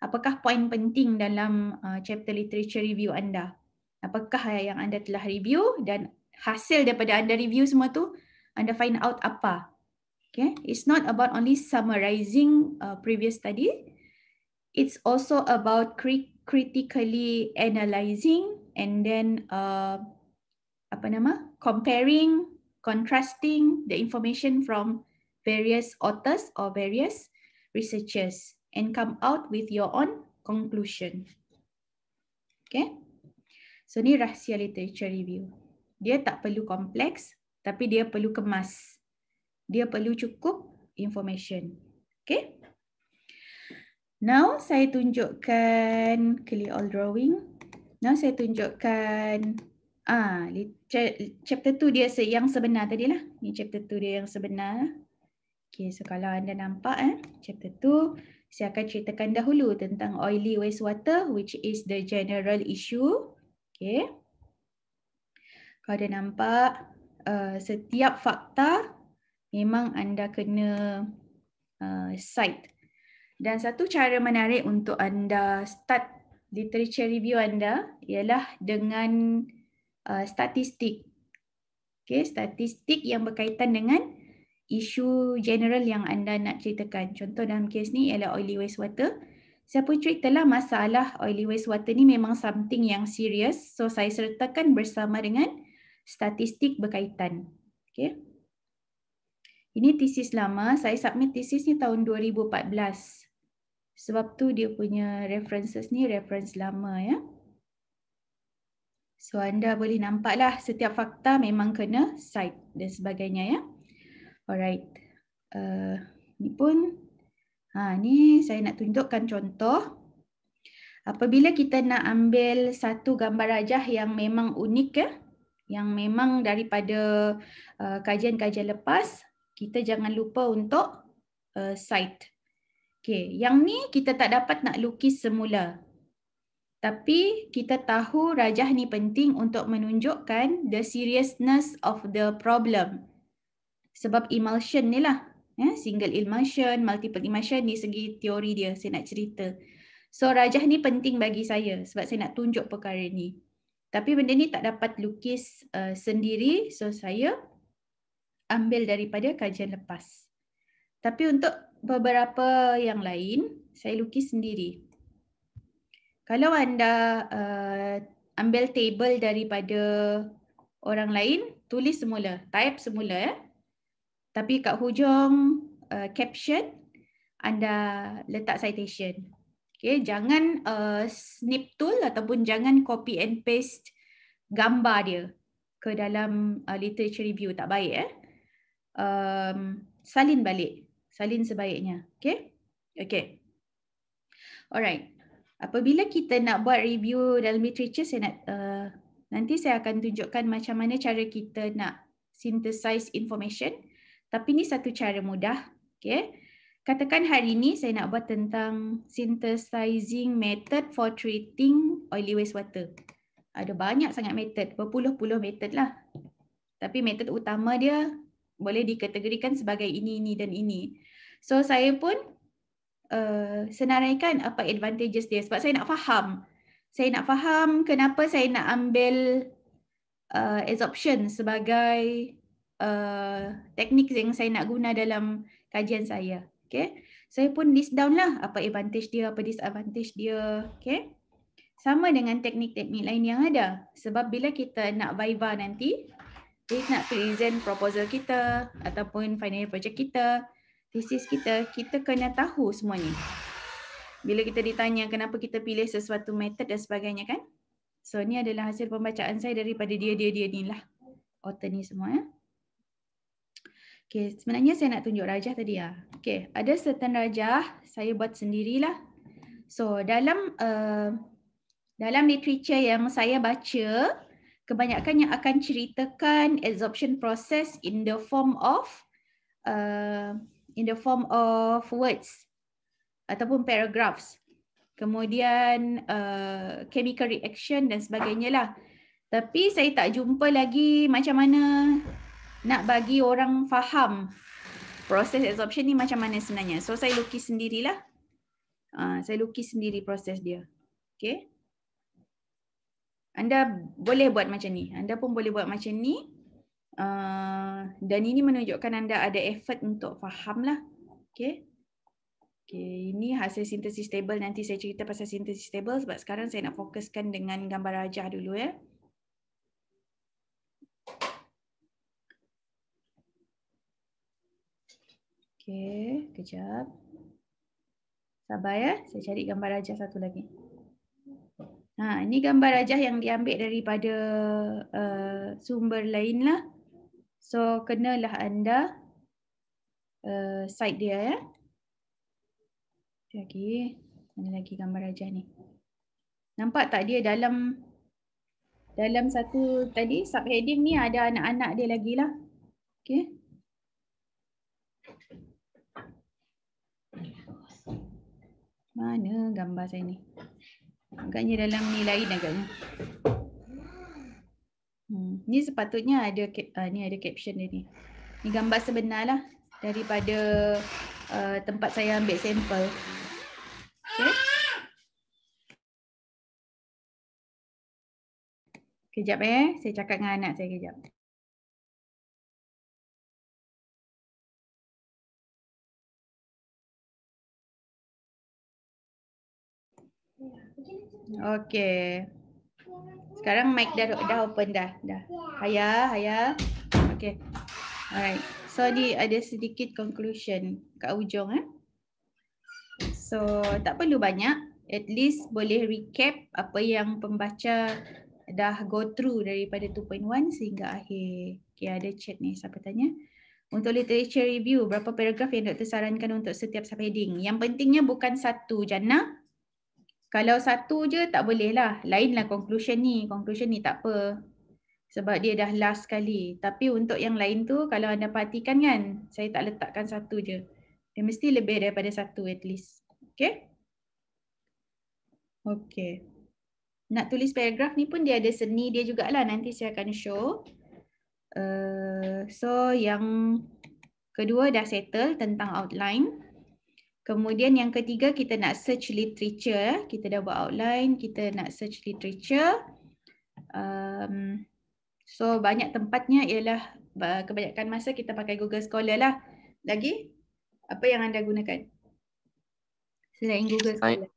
apakah poin penting dalam uh, chapter literature review anda apakah yang anda telah review dan hasil daripada anda review semua tu anda find out apa okay it's not about only summarizing uh, previous study it's also about cri- critically analyzing and then uh, apa nama comparing contrasting the information from various authors or various researchers and come out with your own conclusion okay So ni rahsia literature review. Dia tak perlu kompleks tapi dia perlu kemas. Dia perlu cukup information. Okay. Now saya tunjukkan clear all drawing. Now saya tunjukkan ah chapter 2 dia yang sebenar tadi lah. Ni chapter 2 dia yang sebenar. Okay so kalau anda nampak eh, chapter 2 saya akan ceritakan dahulu tentang oily wastewater which is the general issue Okay. kalau ada nampak uh, setiap fakta memang anda kena uh, cite. Dan satu cara menarik untuk anda start literature review anda ialah dengan uh, statistik. Okay, statistik yang berkaitan dengan isu general yang anda nak ceritakan. Contoh dalam kes ni ialah oily wastewater. Siapa ceritalah masalah oily wastewater ni memang something yang serius. So saya sertakan bersama dengan statistik berkaitan. Okay. Ini tesis lama. Saya submit tesis ni tahun 2014. Sebab tu dia punya references ni reference lama ya. So anda boleh nampak lah setiap fakta memang kena cite dan sebagainya ya. Alright. Uh, ni pun Ha, ni saya nak tunjukkan contoh. Apabila kita nak ambil satu gambar rajah yang memang unik ya, yang memang daripada uh, kajian-kajian uh, lepas, kita jangan lupa untuk uh, site. Okay. Yang ni kita tak dapat nak lukis semula. Tapi kita tahu rajah ni penting untuk menunjukkan the seriousness of the problem. Sebab emulsion ni lah ya, single immersion, multiple immersion ni segi teori dia saya nak cerita. So rajah ni penting bagi saya sebab saya nak tunjuk perkara ni. Tapi benda ni tak dapat lukis uh, sendiri so saya ambil daripada kajian lepas. Tapi untuk beberapa yang lain saya lukis sendiri. Kalau anda uh, ambil table daripada orang lain, tulis semula, type semula ya. Eh? Tapi kat hujung uh, caption anda letak citation. Okay, jangan uh, snip tool ataupun jangan copy and paste gambar dia ke dalam uh, literature review tak baik eh. Um, salin balik, salin sebaiknya. Okay, okay. Alright. Apabila kita nak buat review dalam literature, saya nak, uh, nanti saya akan tunjukkan macam mana cara kita nak synthesize information. Tapi ni satu cara mudah. Okay. Katakan hari ni saya nak buat tentang synthesizing method for treating oily wastewater. Ada banyak sangat method, berpuluh-puluh method lah. Tapi method utama dia boleh dikategorikan sebagai ini, ini dan ini. So saya pun uh, senaraikan apa advantages dia sebab saya nak faham. Saya nak faham kenapa saya nak ambil uh, adsorption sebagai Eh, teknik yang saya nak guna dalam kajian saya. Okay. Saya pun list down lah apa advantage dia, apa disadvantage dia. Okay. Sama dengan teknik-teknik lain yang ada. Sebab bila kita nak viva nanti, kita nak present proposal kita ataupun final project kita, thesis kita, kita kena tahu semuanya. Bila kita ditanya kenapa kita pilih sesuatu method dan sebagainya kan. So ni adalah hasil pembacaan saya daripada dia-dia-dia ni lah. Author ni semua ya. Eh? Okay, sebenarnya saya nak tunjuk rajah tadi ya. Ah. Okay, ada certain rajah saya buat sendirilah. So dalam uh, dalam literature yang saya baca, kebanyakan yang akan ceritakan absorption proses in the form of uh, in the form of words ataupun paragraphs. Kemudian uh, chemical reaction dan sebagainya lah. Tapi saya tak jumpa lagi macam mana nak bagi orang faham proses absorption ni macam mana sebenarnya. So saya lukis sendirilah. Uh, saya lukis sendiri proses dia. Okay. Anda boleh buat macam ni. Anda pun boleh buat macam ni. Uh, dan ini menunjukkan anda ada effort untuk faham lah. Okay. Okay, ini hasil sintesis table. Nanti saya cerita pasal sintesis table sebab sekarang saya nak fokuskan dengan gambar rajah dulu ya. Eh. Okey, kejap. Sabar ya, saya cari gambar rajah satu lagi. Ha, ini gambar rajah yang diambil daripada uh, sumber lain lah. So, kenalah anda uh, site dia ya. Okey, mana lagi gambar rajah ni. Nampak tak dia dalam dalam satu tadi subheading ni ada anak-anak dia lagi lah. Okey. Mana gambar saya ni? Agaknya dalam ni lain agaknya. Hmm. Ni sepatutnya ada uh, ni ada caption dia ni. Ni gambar sebenar lah daripada uh, tempat saya ambil sampel. Okay. Kejap eh. Saya cakap dengan anak saya kejap. Okay. Sekarang mic dah, dah open dah. dah. Haya, Haya. Okay. Alright. So ni ada sedikit conclusion kat ujung. Eh? So tak perlu banyak. At least boleh recap apa yang pembaca dah go through daripada 2.1 sehingga akhir. Okay, ada chat ni siapa tanya. Untuk literature review, berapa paragraf yang doktor sarankan untuk setiap subheading? Yang pentingnya bukan satu, jana kalau satu je tak boleh lah. Lainlah conclusion ni. Conclusion ni tak apa. Sebab dia dah last kali. Tapi untuk yang lain tu kalau anda perhatikan kan saya tak letakkan satu je. Dia mesti lebih daripada satu at least. Okay. Okay. Nak tulis paragraf ni pun dia ada seni dia jugalah. Nanti saya akan show. Uh, so yang kedua dah settle tentang outline. Kemudian yang ketiga kita nak search literature. Eh. Kita dah buat outline, kita nak search literature. Um, so banyak tempatnya ialah kebanyakan masa kita pakai Google Scholar lah. Lagi, apa yang anda gunakan? Selain Google Scholar.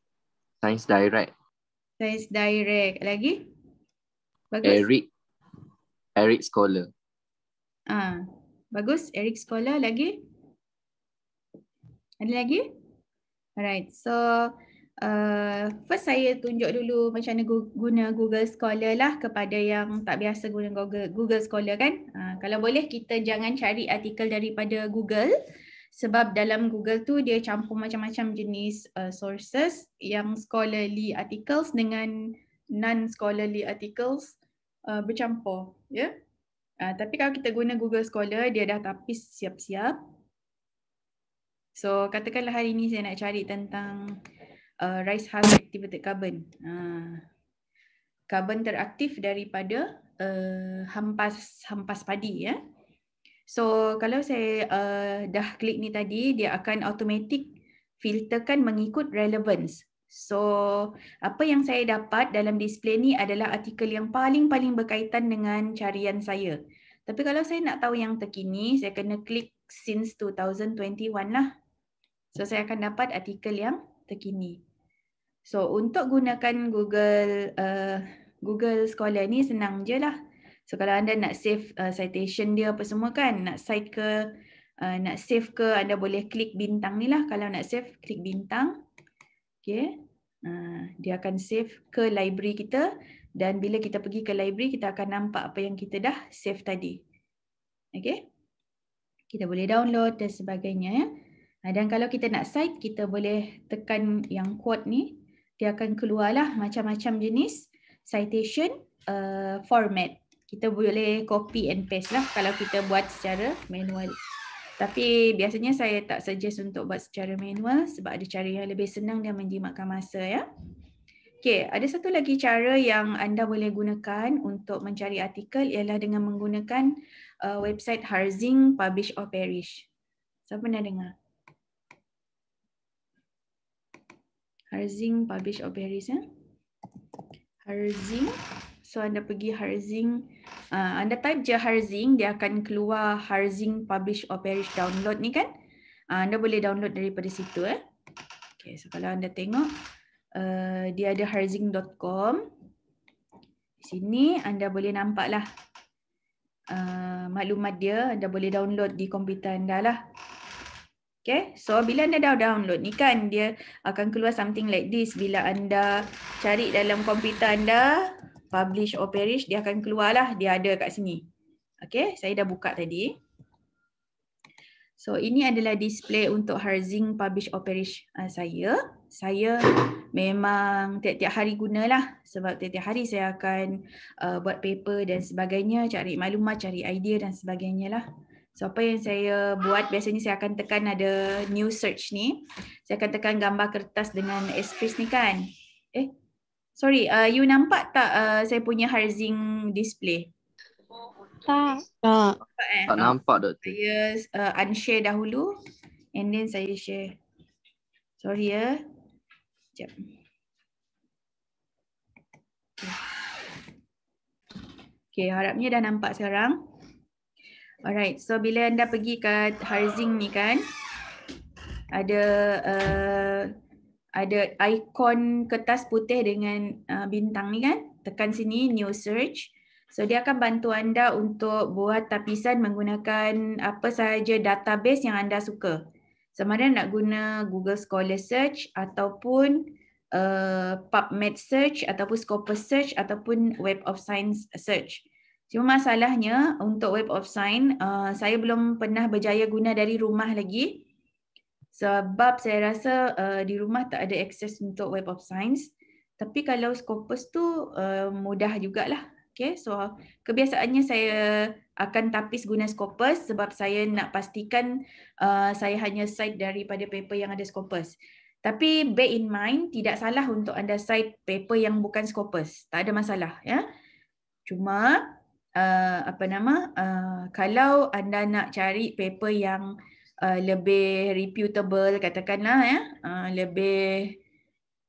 Science Direct. Science Direct. Lagi? Bagus. Eric. Eric Scholar. Ah, bagus. Eric Scholar. Lagi? Ada lagi? Lagi? Alright, so uh, first saya tunjuk dulu macam mana guna Google Scholar lah kepada yang tak biasa guna Google, Google Scholar kan. Uh, kalau boleh kita jangan cari artikel daripada Google sebab dalam Google tu dia campur macam-macam jenis uh, sources yang scholarly articles dengan non-scholarly articles uh, bercampur. Yeah? Uh, tapi kalau kita guna Google Scholar dia dah tapis siap-siap So katakanlah hari ni saya nak cari tentang uh, rice husk activated carbon. Carbon uh, teraktif daripada uh, hampas hampas padi ya. So kalau saya uh, dah klik ni tadi dia akan automatic filterkan mengikut relevance. So apa yang saya dapat dalam display ni adalah artikel yang paling-paling berkaitan dengan carian saya. Tapi kalau saya nak tahu yang terkini, saya kena klik since 2021 lah. So saya akan dapat artikel yang terkini. So untuk gunakan Google uh, Google Scholar ni senang je lah. So kalau anda nak save uh, citation dia apa semua kan, nak cite ke, uh, nak save ke, anda boleh klik bintang ni lah. Kalau nak save, klik bintang. Okay. Uh, dia akan save ke library kita. Dan bila kita pergi ke library, kita akan nampak apa yang kita dah save tadi. Okay. Kita boleh download dan sebagainya. Ya. Nah, Dan kalau kita nak cite, kita boleh tekan yang quote ni. Dia akan keluarlah macam-macam jenis citation uh, format. Kita boleh copy and paste lah kalau kita buat secara manual. Tapi biasanya saya tak suggest untuk buat secara manual sebab ada cara yang lebih senang dan menjimatkan masa ya. Okay, ada satu lagi cara yang anda boleh gunakan untuk mencari artikel ialah dengan menggunakan uh, website Harzing Publish or Perish. Saya pernah dengar. Harzing publish or Paris eh? Ya? Harzing. So anda pergi Harzing, uh, anda type je Harzing, dia akan keluar Harzing publish or Paris download ni kan? Uh, anda boleh download daripada situ eh. Okay, so kalau anda tengok uh, dia ada harzing.com. Di sini anda boleh nampaklah uh, maklumat dia, anda boleh download di komputer anda lah. Okay, so bila anda dah download ni kan, dia akan keluar something like this. Bila anda cari dalam komputer anda, publish or perish, dia akan keluar lah. Dia ada kat sini. Okay, saya dah buka tadi. So, ini adalah display untuk Harzing publish or perish ah, saya. Saya memang tiap-tiap hari guna lah sebab tiap-tiap hari saya akan uh, buat paper dan sebagainya, cari maklumat, cari idea dan sebagainya lah. So apa yang saya buat biasanya saya akan tekan ada new search ni. Saya akan tekan gambar kertas dengan express ni kan. Eh sorry uh, you nampak tak uh, saya punya harzing display? Tak. Tak nampak, eh? tak nampak doktor. Saya uh, unshare dahulu and then saya share. Sorry ya. Eh? Sekejap. Okay harapnya dah nampak sekarang. Alright, so bila anda pergi ke Harzing ni kan, ada uh, ada ikon kertas putih dengan uh, bintang ni kan. Tekan sini, new search. So dia akan bantu anda untuk buat tapisan menggunakan apa sahaja database yang anda suka. Sama ada nak guna Google Scholar Search ataupun uh, PubMed Search ataupun Scopus Search ataupun Web of Science Search. Uh, Cuma masalahnya untuk Web of Sign, uh, saya belum pernah berjaya guna dari rumah lagi. Sebab saya rasa uh, di rumah tak ada akses untuk Web of Science. Tapi kalau Scopus tu uh, mudah jugalah. Okay, so kebiasaannya saya akan tapis guna Scopus sebab saya nak pastikan uh, saya hanya cite daripada paper yang ada Scopus. Tapi bear in mind, tidak salah untuk anda cite paper yang bukan Scopus. Tak ada masalah. ya. Cuma uh, apa nama uh, kalau anda nak cari paper yang uh, lebih reputable katakanlah ya uh, lebih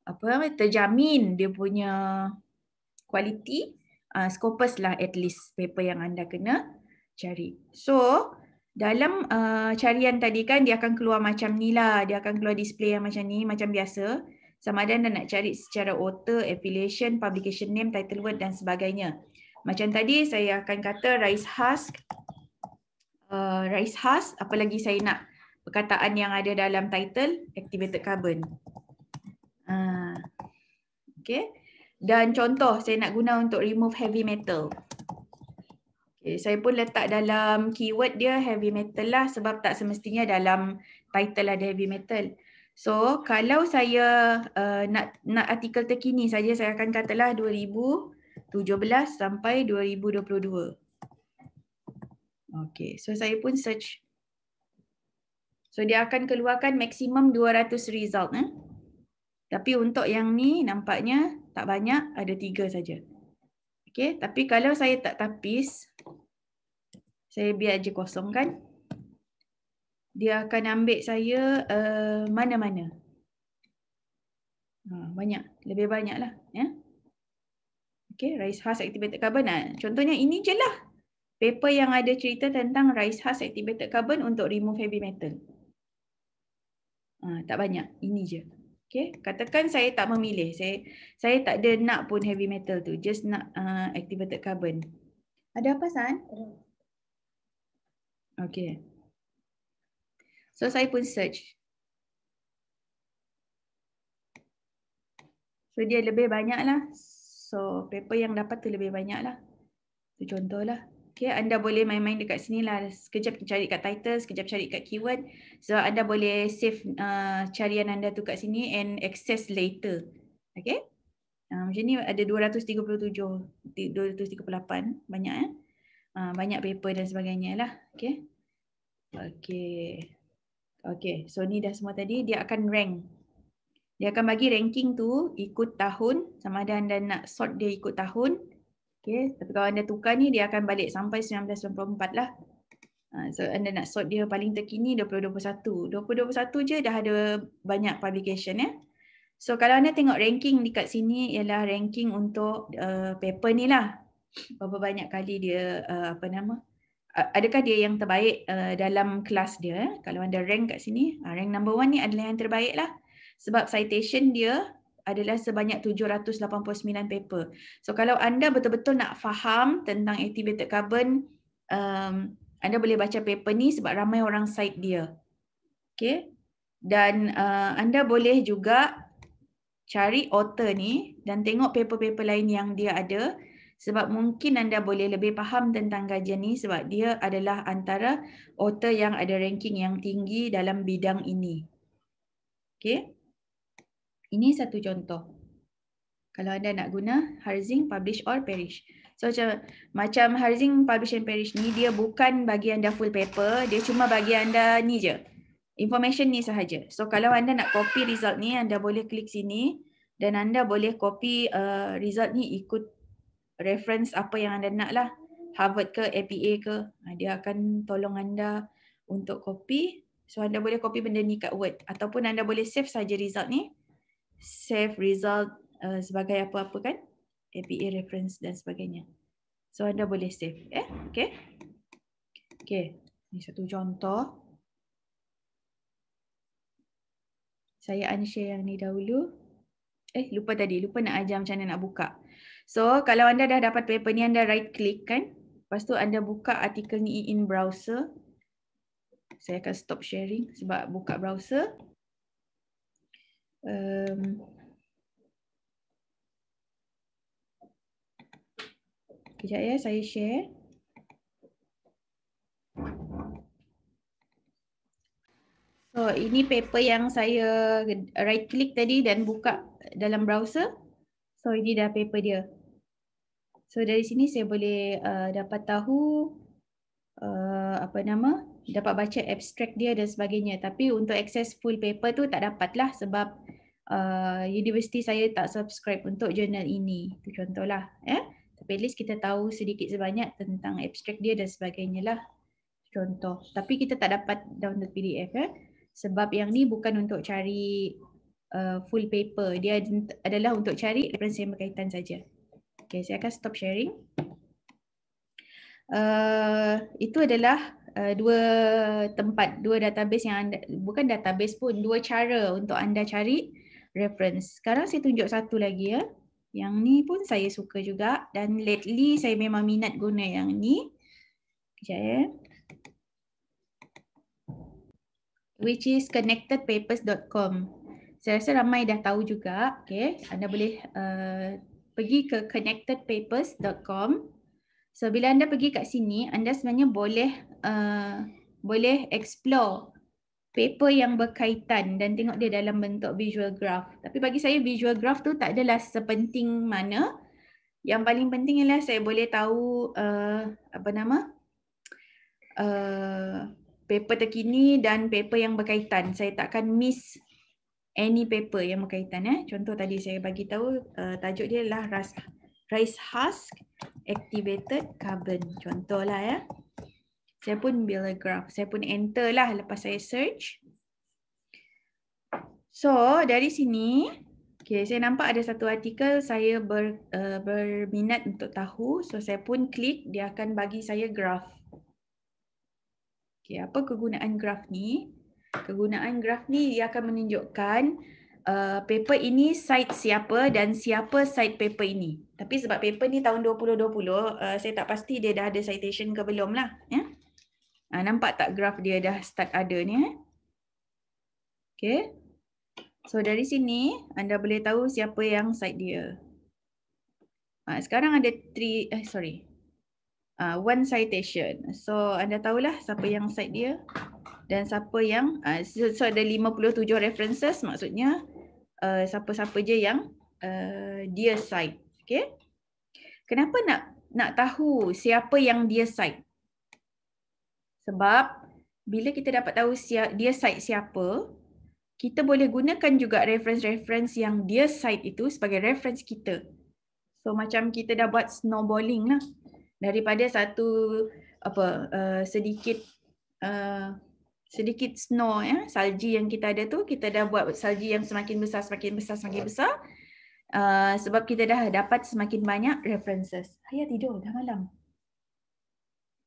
apa nama terjamin dia punya kualiti uh, scopus lah at least paper yang anda kena cari so dalam uh, carian tadi kan dia akan keluar macam ni lah dia akan keluar display yang macam ni macam biasa sama ada anda nak cari secara author, affiliation, publication name, title word dan sebagainya macam tadi saya akan kata rice husk uh, rice husk apalagi saya nak perkataan yang ada dalam title activated carbon uh, ah, okay dan contoh saya nak guna untuk remove heavy metal okay, saya pun letak dalam keyword dia heavy metal lah sebab tak semestinya dalam title ada heavy metal so kalau saya uh, nak nak artikel terkini saja saya akan katalah 2000 2017 sampai 2022. Okay, so saya pun search. So dia akan keluarkan maksimum 200 result. Eh? Tapi untuk yang ni nampaknya tak banyak, ada tiga saja. Okay, tapi kalau saya tak tapis, saya biar je kosong kan. Dia akan ambil saya eh, mana-mana. Uh, banyak, lebih banyak lah. Yeah? okay, rice husk activated carbon. Nah, contohnya ini je lah paper yang ada cerita tentang rice husk activated carbon untuk remove heavy metal. Ha, tak banyak, ini je. Okay. Katakan saya tak memilih, saya saya tak ada nak pun heavy metal tu, just nak uh, activated carbon. Ada apa San? Okay. So saya pun search. So dia lebih banyak lah. So paper yang dapat tu lebih banyak lah. Itu contoh lah. Okay, anda boleh main-main dekat sini lah. Sekejap cari kat title, sekejap cari kat keyword. So anda boleh save uh, carian anda tu kat sini and access later. Okay. Uh, macam ni ada 237, 238. Banyak eh. Uh, banyak paper dan sebagainya lah. Okay. Okay. Okay. So ni dah semua tadi. Dia akan rank dia akan bagi ranking tu ikut tahun sama ada anda nak sort dia ikut tahun okey tapi kalau anda tukar ni dia akan balik sampai 1994 lah ha, so anda nak sort dia paling terkini 2021 2021 je dah ada banyak publication ya so kalau anda tengok ranking dekat sini ialah ranking untuk uh, paper ni lah berapa banyak kali dia uh, apa nama Adakah dia yang terbaik uh, dalam kelas dia? Eh? Kalau anda rank kat sini, uh, rank number one ni adalah yang terbaik lah sebab citation dia adalah sebanyak 789 paper. So kalau anda betul-betul nak faham tentang activated carbon, um, anda boleh baca paper ni sebab ramai orang cite dia. Okay. Dan uh, anda boleh juga cari author ni dan tengok paper-paper lain yang dia ada sebab mungkin anda boleh lebih faham tentang gajah ni sebab dia adalah antara author yang ada ranking yang tinggi dalam bidang ini. Okay. Ini satu contoh. Kalau anda nak guna Harzing Publish or Perish. So macam, macam Harzing Publish and Perish ni dia bukan bagi anda full paper. Dia cuma bagi anda ni je. Information ni sahaja. So kalau anda nak copy result ni anda boleh klik sini. Dan anda boleh copy uh, result ni ikut reference apa yang anda nak lah. Harvard ke APA ke. Dia akan tolong anda untuk copy. So anda boleh copy benda ni kat Word. Ataupun anda boleh save saja result ni save result uh, sebagai apa-apa kan APA reference dan sebagainya so anda boleh save eh okey okey ni satu contoh saya unshare yang ni dahulu eh lupa tadi lupa nak ajar macam mana nak buka so kalau anda dah dapat paper ni anda right click kan lepas tu anda buka artikel ni in browser saya akan stop sharing sebab buka browser Um, kejap ya, saya share. So, ini paper yang saya right click tadi dan buka dalam browser. So, ini dah paper dia. So, dari sini saya boleh uh, dapat tahu uh, apa nama, dapat baca abstract dia dan sebagainya. Tapi untuk access full paper tu tak dapat lah sebab uh, universiti saya tak subscribe untuk jurnal ini. Itu contohlah. Eh? Tapi at least kita tahu sedikit sebanyak tentang abstrak dia dan sebagainya lah. Contoh. Tapi kita tak dapat download PDF. Eh? Ya. Sebab yang ni bukan untuk cari uh, full paper. Dia adalah untuk cari referensi yang berkaitan saja. Okay, saya akan stop sharing. Uh, itu adalah uh, dua tempat, dua database yang anda, bukan database pun, dua cara untuk anda cari uh, reference. Sekarang saya tunjuk satu lagi ya. Yang ni pun saya suka juga dan lately saya memang minat guna yang ni. okay? Ya. Which is connectedpapers.com. Saya rasa ramai dah tahu juga. Okay. Anda boleh uh, pergi ke connectedpapers.com. So bila anda pergi kat sini, anda sebenarnya boleh uh, boleh explore paper yang berkaitan dan tengok dia dalam bentuk visual graph. Tapi bagi saya visual graph tu tak adalah sepenting mana. Yang paling penting ialah saya boleh tahu uh, apa nama uh, paper terkini dan paper yang berkaitan. Saya takkan miss any paper yang berkaitan. Eh. Contoh tadi saya bagi tahu uh, tajuk dia adalah rice husk activated carbon. Contohlah ya. Eh saya pun bila graph. Saya pun enter lah lepas saya search. So dari sini, okay, saya nampak ada satu artikel saya ber, uh, berminat untuk tahu. So saya pun klik, dia akan bagi saya graph. Okay, apa kegunaan graph ni? Kegunaan graph ni dia akan menunjukkan Uh, paper ini site siapa dan siapa site paper ini. Tapi sebab paper ni tahun 2020, uh, saya tak pasti dia dah ada citation ke belum lah. Yeah? Ha, nampak tak graf dia dah start ada ni? Eh? Okay. So dari sini anda boleh tahu siapa yang side dia. Ha, sekarang ada three, eh sorry. Uh, one citation. So anda tahulah siapa yang side dia dan siapa yang, uh, so, so ada 57 references maksudnya siapa-siapa uh, je yang uh, dia side. Okay. Kenapa nak nak tahu siapa yang dia side? Sebab bila kita dapat tahu dia site siapa, kita boleh gunakan juga reference-reference yang dia site itu sebagai reference kita. So macam kita dah buat snowballing lah. Daripada satu apa uh, sedikit uh, sedikit snow ya salji yang kita ada tu kita dah buat salji yang semakin besar semakin besar semakin besar uh, sebab kita dah dapat semakin banyak references. Ayah tidur dah malam.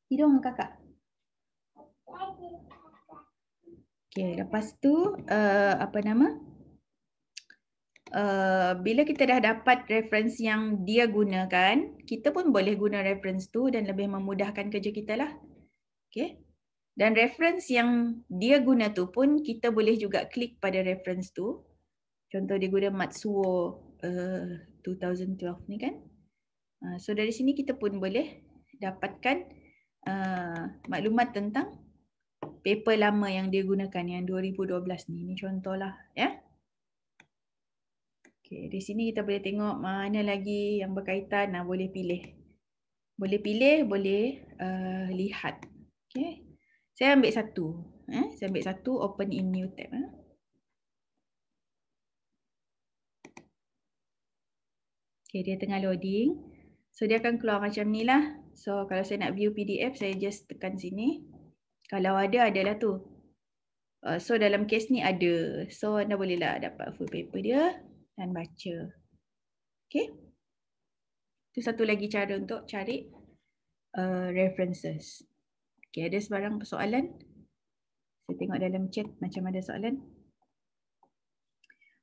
Tidur kakak. Okay, lepas tu uh, apa nama? Uh, bila kita dah dapat reference yang dia gunakan, kita pun boleh guna reference tu dan lebih memudahkan kerja kita lah. Okay. Dan reference yang dia guna tu pun kita boleh juga klik pada reference tu. Contoh dia guna Matsuo uh, eh, 2012 ni kan. Uh, so dari sini kita pun boleh dapatkan uh, maklumat tentang paper lama yang dia gunakan yang 2012 ni. Ini contohlah. Ya? Okay, di sini kita boleh tengok mana lagi yang berkaitan. Nah, boleh pilih. Boleh pilih, boleh uh, lihat. Okay. Saya ambil satu. Eh? Saya ambil satu, open in new tab. Eh? Ya. Okay, dia tengah loading. So dia akan keluar macam ni lah. So kalau saya nak view PDF, saya just tekan sini. Kalau ada, adalah tu. Uh, so dalam kes ni ada. So anda bolehlah dapat full paper dia dan baca. Okay. Itu satu lagi cara untuk cari uh, references. Okay, ada sebarang persoalan? Saya tengok dalam chat macam ada soalan.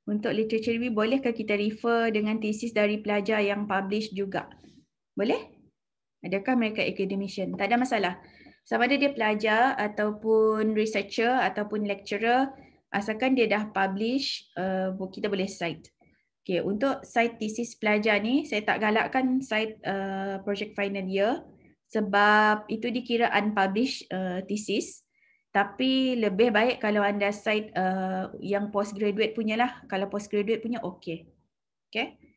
Untuk literature review, bolehkah kita refer dengan thesis dari pelajar yang publish juga? Boleh? Adakah mereka academician? Tak Tak ada masalah sama ada dia pelajar ataupun researcher ataupun lecturer asalkan dia dah publish uh, kita boleh cite. Okay, untuk cite thesis pelajar ni saya tak galakkan cite uh, project final year sebab itu dikira unpublished uh, thesis tapi lebih baik kalau anda cite uh, yang postgraduate punya lah kalau postgraduate punya Okay. okay.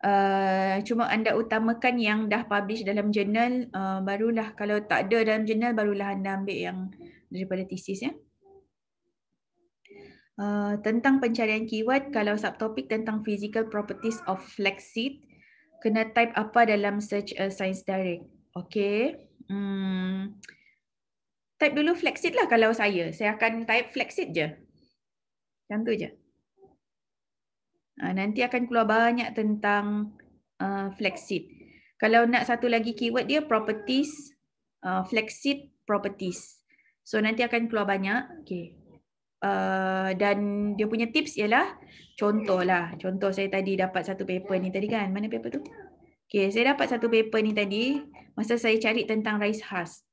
Uh, cuma anda utamakan yang dah publish dalam jurnal uh, barulah kalau tak ada dalam jurnal barulah anda ambil yang daripada thesis ya. Uh, tentang pencarian keyword kalau subtopik tentang physical properties of flaxseed kena type apa dalam search uh, science direct. Okay. Hmm. Type dulu flaxseed lah kalau saya. Saya akan type flaxseed je. Macam tu je. Ah, nanti akan keluar banyak tentang uh, flexit. Kalau nak satu lagi keyword dia properties uh, flexit properties. So nanti akan keluar banyak. Okay. Uh, dan dia punya tips ialah contoh lah. Contoh saya tadi dapat satu paper ni tadi kan. Mana paper tu? Okay, saya dapat satu paper ni tadi masa saya cari tentang rice husk.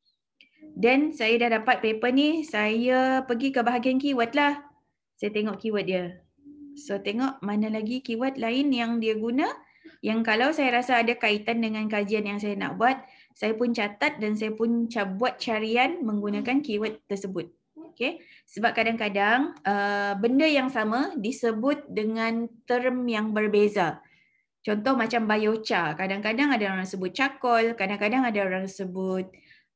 Then saya dah dapat paper ni, saya pergi ke bahagian keyword lah. Saya tengok keyword dia. So tengok mana lagi keyword lain yang dia guna yang kalau saya rasa ada kaitan dengan kajian yang saya nak buat, saya pun catat dan saya pun buat carian menggunakan keyword tersebut. Okay. Sebab kadang-kadang uh, benda yang sama disebut dengan term yang berbeza. Contoh macam biochar. Kadang-kadang ada orang sebut cakol, kadang-kadang ada orang sebut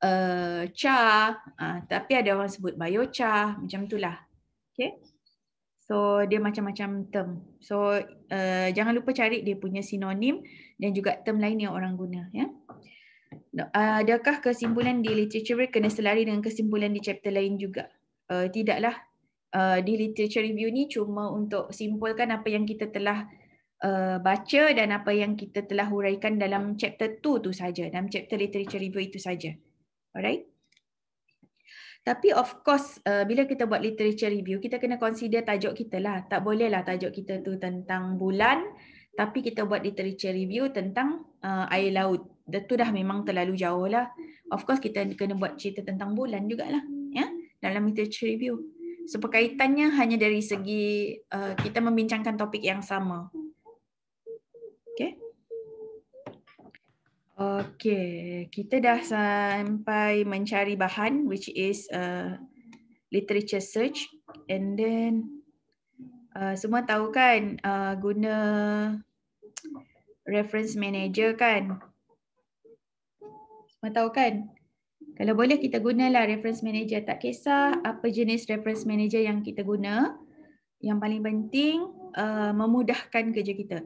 uh, char, uh, tapi ada orang sebut biochar. Macam itulah. Okay. So dia macam-macam term. So uh, jangan lupa cari dia punya sinonim dan juga term lain yang orang guna. Ya? Eh, adakah kesimpulan di literature review kena selari dengan kesimpulan di chapter lain juga? Uh, tidaklah. Uh, di literature review ni cuma untuk simpulkan apa yang kita telah uh, baca dan apa yang kita telah huraikan dalam chapter 2 tu saja. Dalam chapter literature review itu saja. Alright? Tapi of course uh, bila kita buat literature review kita kena consider tajuk kita lah. Tak boleh lah tajuk kita tu tentang bulan tapi kita buat literature review tentang uh, air laut. Itu dah memang terlalu jauh lah. Of course kita kena buat cerita tentang bulan jugalah ya dalam literature review. So perkaitannya hanya dari segi uh, kita membincangkan topik yang sama. Okay, kita dah sampai mencari bahan which is a uh, literature search and then uh, semua tahu kan uh, guna reference manager kan? Semua tahu kan? Kalau boleh kita gunalah reference manager tak kisah apa jenis reference manager yang kita guna. Yang paling penting uh, memudahkan kerja kita.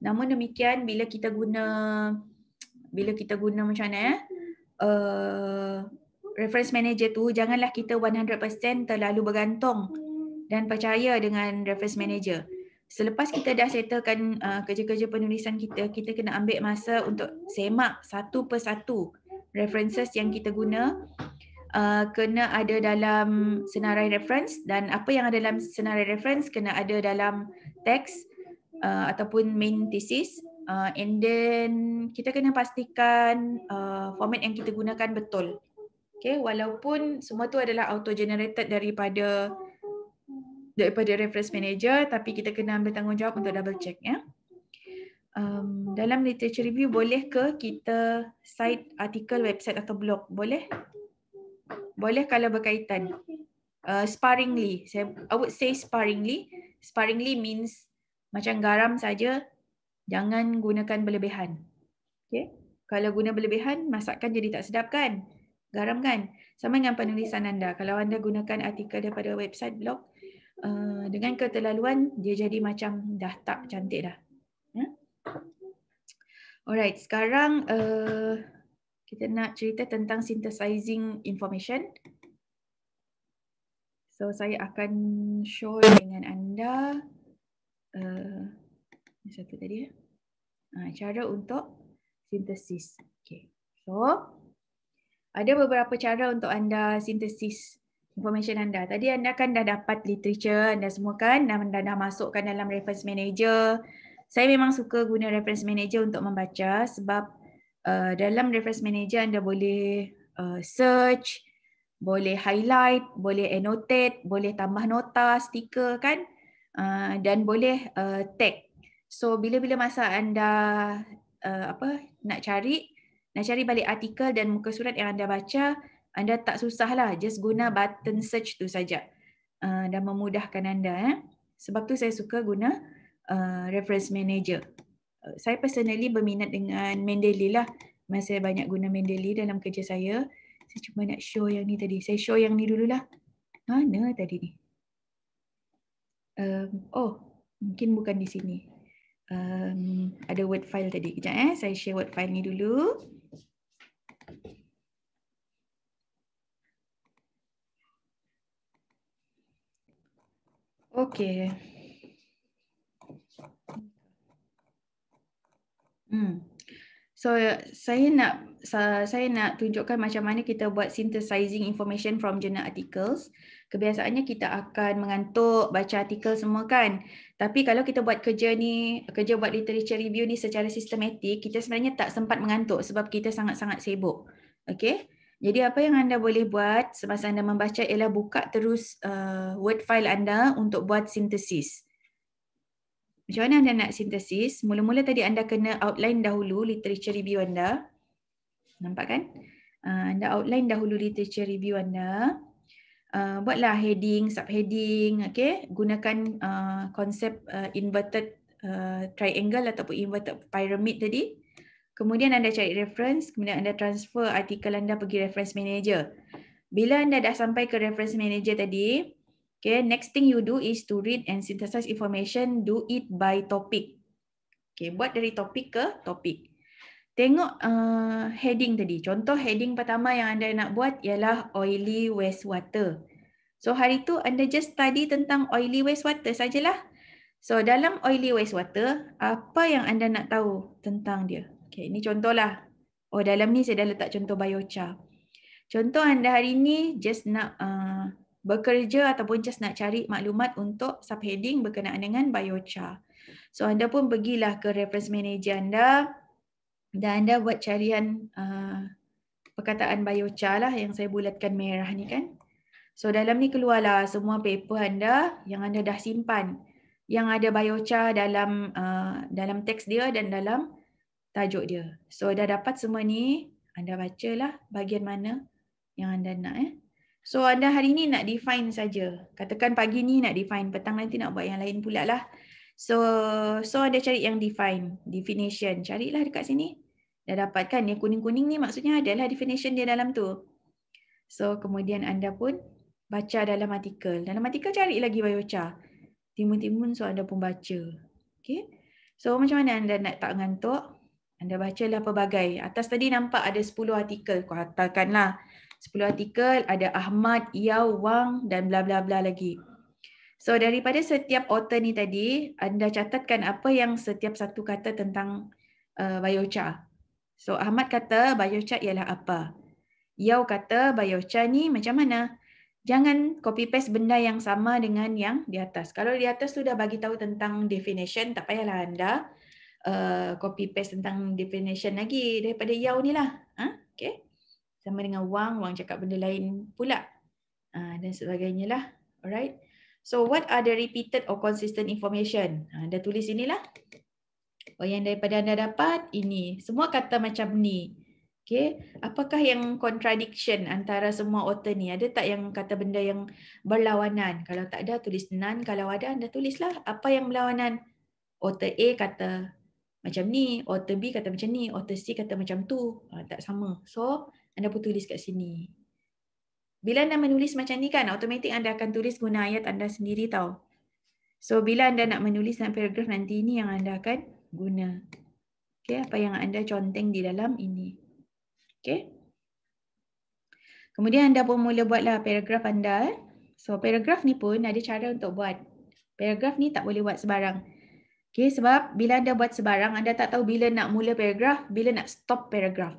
Namun demikian bila kita guna bila kita guna macam mana eh uh, reference manager tu janganlah kita 100% terlalu bergantung hmm. dan percaya dengan reference manager. Selepas kita dah settlekan uh, kerja-kerja penulisan kita, kita kena ambil masa untuk semak satu persatu references yang kita guna uh, kena ada dalam senarai reference dan apa yang ada dalam senarai reference kena ada dalam teks uh, ataupun main thesis uh, and then kita kena pastikan uh, format yang kita gunakan betul. Okay, walaupun semua tu adalah auto-generated daripada daripada reference manager tapi kita kena ambil tanggungjawab untuk double check ya. Um, dalam literature review boleh ke kita cite artikel website atau blog? Boleh? Boleh kalau berkaitan. Uh, sparingly. Saya, I would say sparingly. Sparingly means macam garam saja Jangan gunakan berlebihan. Okay? Kalau guna berlebihan, masakan jadi tak sedap kan? Garam kan? Sama dengan penulisan anda. Kalau anda gunakan artikel daripada website blog, uh, dengan keterlaluan, dia jadi macam dah tak cantik dah. Huh? Hmm? Alright, sekarang uh, kita nak cerita tentang synthesizing information. So, saya akan show dengan anda. Uh, satu tadi eh. Ha, cara untuk sintesis. Okay. So, ada beberapa cara untuk anda sintesis information anda. Tadi anda kan dah dapat literature anda semua kan dan anda dah masukkan dalam reference manager. Saya memang suka guna reference manager untuk membaca sebab uh, dalam reference manager anda boleh uh, search, boleh highlight, boleh annotate, boleh tambah nota, stiker kan uh, dan boleh uh, tag So bila-bila masa anda uh, apa nak cari nak cari balik artikel dan muka surat yang anda baca, anda tak susahlah just guna button search tu saja. Uh, dan memudahkan anda eh. Sebab tu saya suka guna uh, reference manager. Uh, saya personally berminat dengan Mendeley lah. Masa saya banyak guna Mendeley dalam kerja saya. Saya cuma nak show yang ni tadi. Saya show yang ni dululah. Mana tadi ni? Um, oh, mungkin bukan di sini um, ada word file tadi. Kejap eh, saya share word file ni dulu. Okay. Hmm. So saya nak saya nak tunjukkan macam mana kita buat synthesizing information from journal articles. Kebiasaannya kita akan mengantuk baca artikel semua kan. Tapi kalau kita buat kerja ni, kerja buat literature review ni secara sistematik, kita sebenarnya tak sempat mengantuk sebab kita sangat-sangat sibuk. Okay? Jadi apa yang anda boleh buat semasa anda membaca ialah buka terus uh, word file anda untuk buat sintesis macam mana anda nak sintesis? Mula-mula tadi anda kena outline dahulu literature review anda. Nampak kan? Uh, anda outline dahulu literature review anda. Uh, buatlah heading, subheading. Okay? Gunakan uh, konsep uh, inverted uh, triangle ataupun inverted pyramid tadi. Kemudian anda cari reference. Kemudian anda transfer artikel anda pergi reference manager. Bila anda dah sampai ke reference manager tadi, Okay, next thing you do is to read and synthesize information, do it by topic. Okay, buat dari topik ke topik. Tengok uh, heading tadi. Contoh heading pertama yang anda nak buat ialah oily wastewater. So hari tu anda just study tentang oily wastewater sajalah. So dalam oily wastewater, apa yang anda nak tahu tentang dia? Okay, ini contohlah. Oh dalam ni saya dah letak contoh biochar. Contoh anda hari ni just nak uh, bekerja ataupun just nak cari maklumat untuk subheading berkenaan dengan biochar. So anda pun pergilah ke reference manager anda dan anda buat carian uh, perkataan biochar lah yang saya bulatkan merah ni kan. So dalam ni keluarlah semua paper anda yang anda dah simpan yang ada biochar dalam uh, dalam teks dia dan dalam tajuk dia. So dah dapat semua ni, anda bacalah bagian mana yang anda nak eh. So anda hari ni nak define saja. Katakan pagi ni nak define, petang nanti nak buat yang lain pula lah. So so anda cari yang define, definition. Carilah dekat sini. Dah dapatkan yang kuning-kuning ni maksudnya adalah definition dia dalam tu. So kemudian anda pun baca dalam artikel. Dalam artikel cari lagi biochar. Timun-timun so anda pun baca. Okay. So macam mana anda nak tak ngantuk? Anda bacalah pelbagai. Atas tadi nampak ada 10 artikel. Katakanlah. Katakanlah. 10 artikel, ada Ahmad, Yao, Wang dan bla bla bla lagi. So daripada setiap author ni tadi, anda catatkan apa yang setiap satu kata tentang uh, biochar. So Ahmad kata biochar ialah apa? Yao kata biochar ni macam mana? Jangan copy paste benda yang sama dengan yang di atas. Kalau di atas sudah bagi tahu tentang definition, tak payahlah anda uh, copy paste tentang definition lagi daripada Yao ni lah. Huh? Ha? Okay sama dengan wang, wang cakap benda lain pula ha, dan sebagainya lah. Alright. So what are the repeated or consistent information? Ha, dah tulis inilah. Oh yang daripada anda dapat ini. Semua kata macam ni. Okay. Apakah yang contradiction antara semua author ni? Ada tak yang kata benda yang berlawanan? Kalau tak ada, tulis nan. Kalau ada, anda tulislah. Apa yang berlawanan? Author A kata macam ni. Author B kata macam ni. Author C kata macam tu. Ah, tak sama. So, anda pun tulis kat sini. Bila anda menulis macam ni kan, automatik anda akan tulis guna ayat anda sendiri tau. So, bila anda nak menulis dalam paragraf nanti ini yang anda akan guna. Okay, apa yang anda conteng di dalam ini. Okay. Kemudian anda pun mula buatlah paragraf anda. Eh. So, paragraf ni pun ada cara untuk buat. Paragraf ni tak boleh buat sebarang. Okay, sebab bila anda buat sebarang, anda tak tahu bila nak mula paragraf, bila nak stop paragraf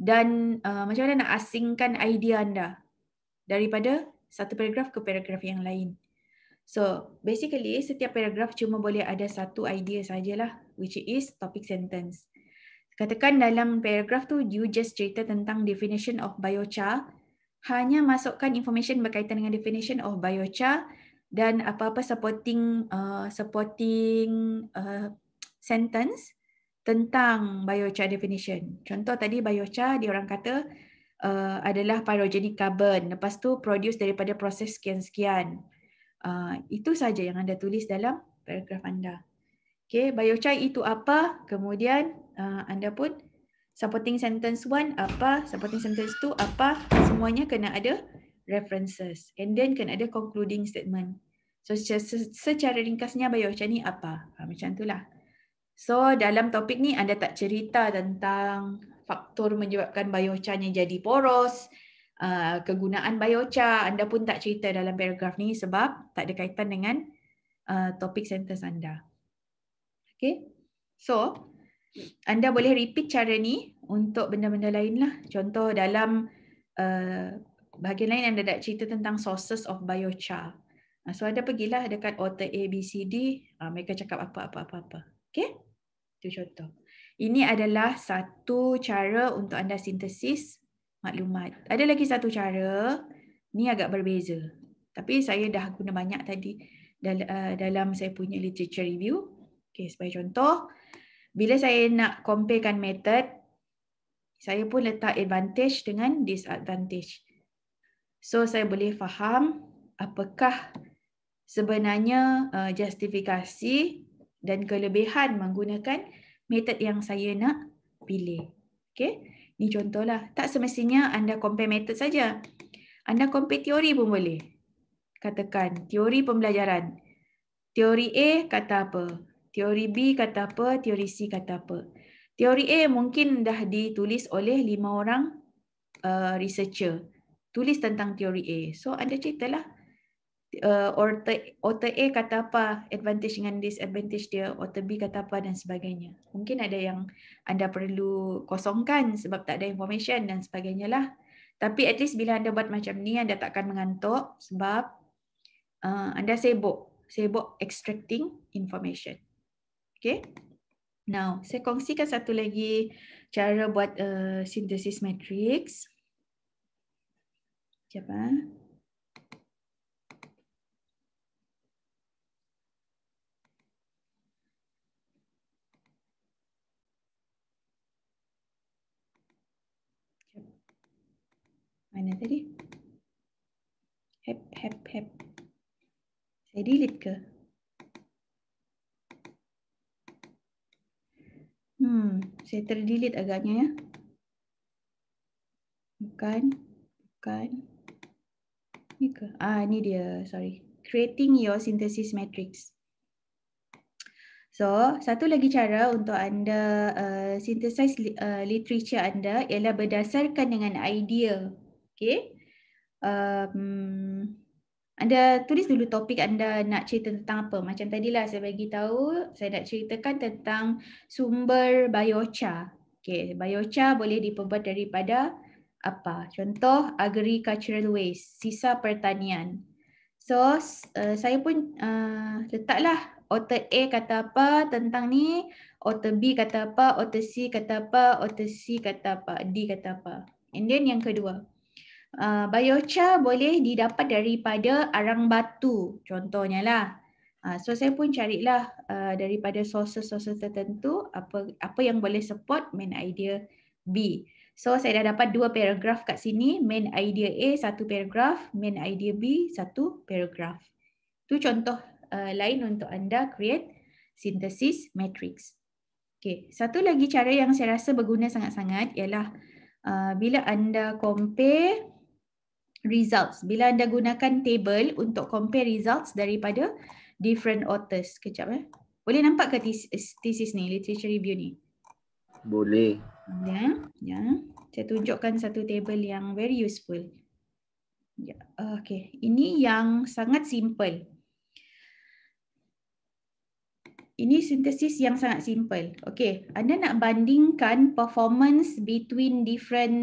dan uh, macam mana nak asingkan idea anda daripada satu paragraf ke paragraf yang lain. So basically setiap paragraf cuma boleh ada satu idea sajalah which is topic sentence. Katakan dalam paragraf tu you just cerita tentang definition of biochar, hanya masukkan information berkaitan dengan definition of biochar dan apa-apa supporting uh, supporting uh, sentence tentang biochar definition. Contoh tadi biochar dia orang kata uh, adalah pyrogenic carbon lepas tu produce daripada proses sekian-sekian. Uh, itu saja yang anda tulis dalam paragraf anda. Okay, biochar itu apa? Kemudian uh, anda pun supporting sentence one apa, supporting sentence two apa, semuanya kena ada references. And then kena ada concluding statement. So secara, secara ringkasnya biochar ni apa? Uh, macam lah. So dalam topik ni anda tak cerita tentang faktor menyebabkan biochar jadi poros, ah, kegunaan biochar, anda pun tak cerita dalam paragraf ni sebab tak ada kaitan dengan ah, topik sentence anda. Okay. So anda boleh repeat cara ni untuk benda-benda lain lah. Contoh dalam ah, bahagian lain anda tak cerita tentang sources of biochar. So anda pergilah dekat author A, B, C, D. Mereka cakap apa-apa-apa-apa. Okay? Itu contoh. Ini adalah satu cara untuk anda sintesis maklumat. Ada lagi satu cara. Ni agak berbeza. Tapi saya dah guna banyak tadi eh, dalam saya punya literature review. Okay, sebagai contoh, bila saya nak comparekan method, saya pun letak advantage dengan disadvantage. So saya boleh faham apakah sebenarnya eh, justifikasi dan kelebihan menggunakan method yang saya nak pilih. Okay. Ni contohlah. Tak semestinya anda compare method saja. Anda compare teori pun boleh. Katakan teori pembelajaran. Teori A kata apa? Teori B kata apa? Teori C kata apa? Teori A mungkin dah ditulis oleh lima orang uh, researcher. Tulis tentang teori A. So anda ceritalah. lah uh, author, author A kata apa advantage dengan disadvantage dia, author B kata apa dan sebagainya. Mungkin ada yang anda perlu kosongkan sebab tak ada information dan sebagainya lah. Tapi at least bila anda buat macam ni, anda takkan mengantuk sebab uh, anda sibuk. Sibuk extracting information. Okay. Now, saya kongsikan satu lagi cara buat uh, synthesis matrix. Sekejap. Sekejap. Ah. Mana tadi? Hep, hep, hep. Saya delete ke? Hmm, saya terdelete agaknya ya. Bukan, bukan. Ni ke? Ah, ni dia. Sorry. Creating your synthesis matrix. So, satu lagi cara untuk anda uh, synthesize uh, literature anda ialah berdasarkan dengan idea Okay. Um, anda tulis dulu topik anda nak cerita tentang apa. Macam tadilah saya bagi tahu, saya nak ceritakan tentang sumber biocha. Okay, biocha boleh diperbuat daripada apa? Contoh agricultural waste, sisa pertanian. So, uh, saya pun uh, letaklah author A kata apa tentang ni, author B kata apa, author C kata apa, author C kata apa, D kata apa. And then yang kedua, uh, ah, biochar boleh didapat daripada arang batu contohnya lah. Ah, so saya pun carilah ah, daripada sources-sources tertentu apa apa yang boleh support main idea B. So saya dah dapat dua paragraf kat sini, main idea A satu paragraf, main idea B satu paragraf. Tu contoh lain untuk anda create synthesis matrix. Okay. Satu lagi cara yang saya rasa berguna sangat-sangat ialah bila anda compare results. Bila anda gunakan table untuk compare results daripada different authors. Kejap eh. Boleh nampak ke thesis, thesis ni, literature review ni? Boleh. Ya, ya. Saya tunjukkan satu table yang very useful. Ya, okay. Ini yang sangat simple. Ini sintesis yang sangat simple. Okay, anda nak bandingkan performance between different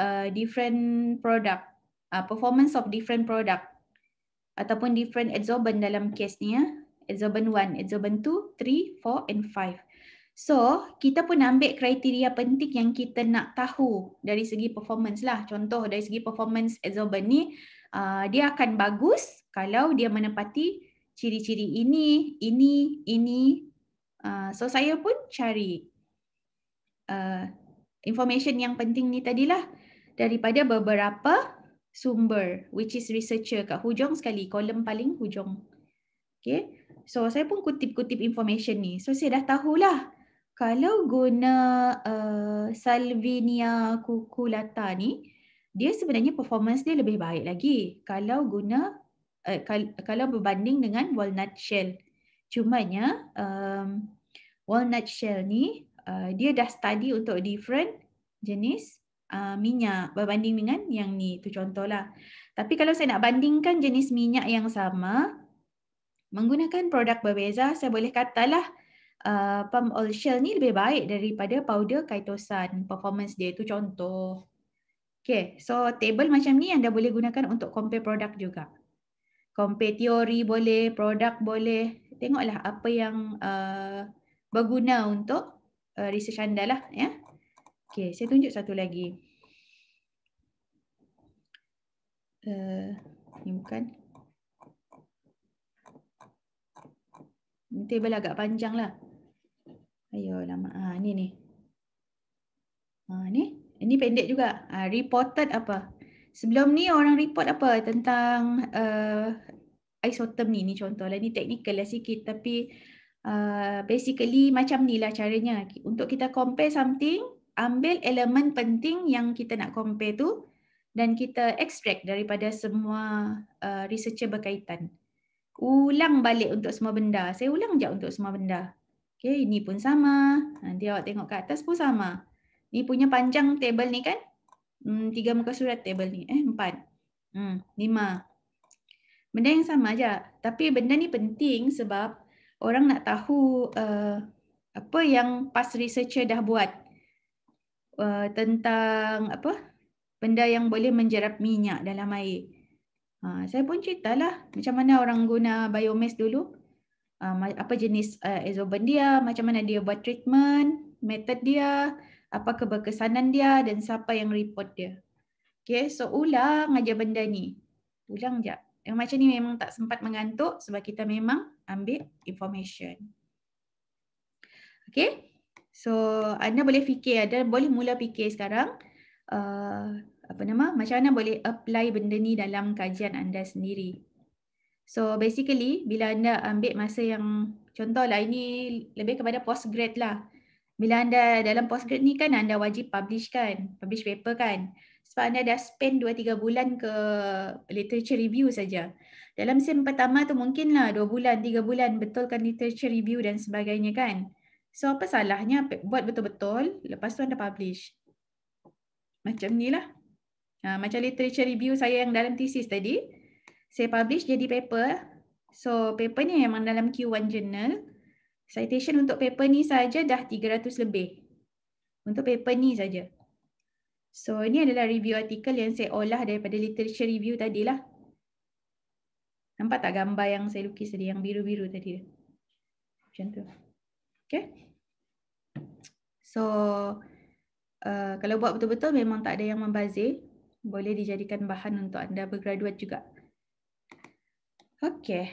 uh, different product. Uh, performance of different product ataupun different adsorbent dalam case ni ya. Adsorbent 1, adsorbent 2, 3, 4 and 5. So, kita pun ambil kriteria penting yang kita nak tahu dari segi performance lah. Contoh dari segi performance adsorbent ni, uh, dia akan bagus kalau dia menepati ciri-ciri ini, ini, ini. Uh, so, saya pun cari information yang penting ni tadilah daripada beberapa sumber which is researcher kat hujung sekali kolom paling hujung okey so saya pun kutip-kutip information ni so saya dah tahulah kalau guna uh, salvinia cucullata ni dia sebenarnya performance dia lebih baik lagi kalau guna uh, kal kalau berbanding dengan walnut shell cumanya um, walnut shell ni uh, dia dah study untuk different jenis Uh, minyak berbanding dengan yang ni. Itu contohlah. Tapi kalau saya nak bandingkan jenis minyak yang sama menggunakan produk berbeza, saya boleh katalah uh, palm oil shell ni lebih baik daripada powder kaitosan. Performance dia tu contoh. Okay, so table macam ni anda boleh gunakan untuk compare produk juga. Compare teori boleh, produk boleh. Tengoklah apa yang uh, berguna untuk uh, research anda lah. Ya? Okay, saya tunjuk satu lagi. Eh, ni bukan. Ni table agak panjang lah. Ayuh lama. Ha, ni ni. Ha, ni. Ini pendek juga. Ha, reported apa? Sebelum ni orang report apa tentang uh, eh, isotherm ni. Ni contoh lah. Ni technical lah sikit. Tapi uh, basically macam ni lah caranya. Untuk kita compare something. Ambil elemen penting yang kita nak compare tu dan kita extract daripada semua uh, researcher berkaitan. Ulang balik untuk semua benda. Saya ulang je untuk semua benda. Okay, ini pun sama. Nanti ha, awak tengok ke atas pun sama. Ini punya panjang table ni kan? Hmm, tiga muka surat table ni. Eh, empat. Hmm, lima. Benda yang sama aja. Tapi benda ni penting sebab orang nak tahu uh, apa yang past researcher dah buat. Uh, tentang apa? benda yang boleh menjerap minyak dalam air. Ha, saya pun ceritalah macam mana orang guna biomass dulu. Ha, apa jenis uh, azoban dia, macam mana dia buat treatment, method dia, apa keberkesanan dia dan siapa yang report dia. Okay, so ulang aja benda ni. Ulang je. Yang macam ni memang tak sempat mengantuk sebab kita memang ambil information. Okay, so anda boleh fikir, anda boleh mula fikir sekarang. Uh, apa nama macam mana boleh apply benda ni dalam kajian anda sendiri so basically bila anda ambil masa yang contohlah ini lebih kepada postgrad lah bila anda dalam postgrad ni kan anda wajib publish kan publish paper kan sebab anda dah spend 2 3 bulan ke literature review saja dalam sem pertama tu mungkinlah 2 bulan 3 bulan betulkan literature review dan sebagainya kan so apa salahnya buat betul-betul lepas tu anda publish macam ni lah. Ah, macam literature review saya yang dalam thesis tadi saya publish jadi paper so paper ni memang dalam Q1 journal citation untuk paper ni saja dah 300 lebih untuk paper ni saja so ini adalah review artikel yang saya olah daripada literature review tadi lah. nampak tak gambar yang saya lukis tadi yang biru-biru tadi macam tu okey so Uh, kalau buat betul-betul memang tak ada yang membazir boleh dijadikan bahan untuk anda bergraduat juga. Okay.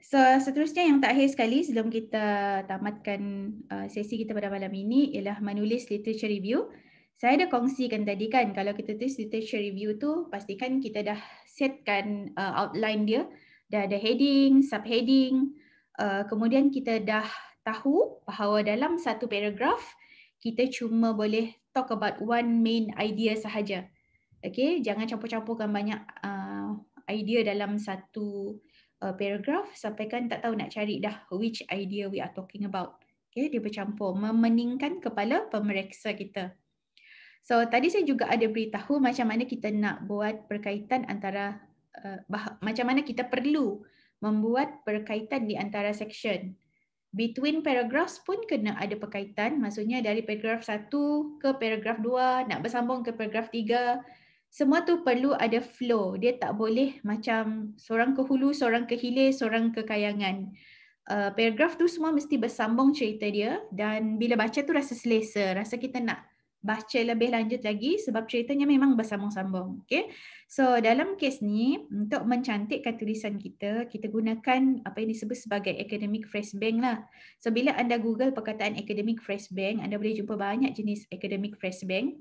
So seterusnya yang terakhir sekali sebelum kita tamatkan uh, sesi kita pada malam ini ialah menulis literature review. Saya dah kongsikan tadi kan kalau kita tulis literature review tu pastikan kita dah setkan uh, outline dia. Dah ada heading, subheading. Uh, kemudian kita dah tahu bahawa dalam satu paragraf kita cuma boleh talk about one main idea sahaja. Okay, jangan campur-campurkan banyak uh, idea dalam satu uh, paragraph sampai kan tak tahu nak cari dah which idea we are talking about. Okay, dia bercampur. Memeningkan kepala pemeriksa kita. So, tadi saya juga ada beritahu macam mana kita nak buat perkaitan antara uh, bah macam mana kita perlu membuat perkaitan di antara section. Between paragraphs pun kena ada perkaitan. Maksudnya dari paragraph satu ke paragraph dua nak bersambung ke paragraph tiga semua tu perlu ada flow. Dia tak boleh macam seorang ke hulu, seorang ke hilir, seorang ke kayangan. Uh, paragraf tu semua mesti bersambung cerita dia dan bila baca tu rasa selesa, rasa kita nak baca lebih lanjut lagi sebab ceritanya memang bersambung-sambung. Okay? So dalam kes ni, untuk mencantikkan tulisan kita, kita gunakan apa yang disebut sebagai academic phrase bank lah. So bila anda google perkataan academic phrase bank, anda boleh jumpa banyak jenis academic phrase bank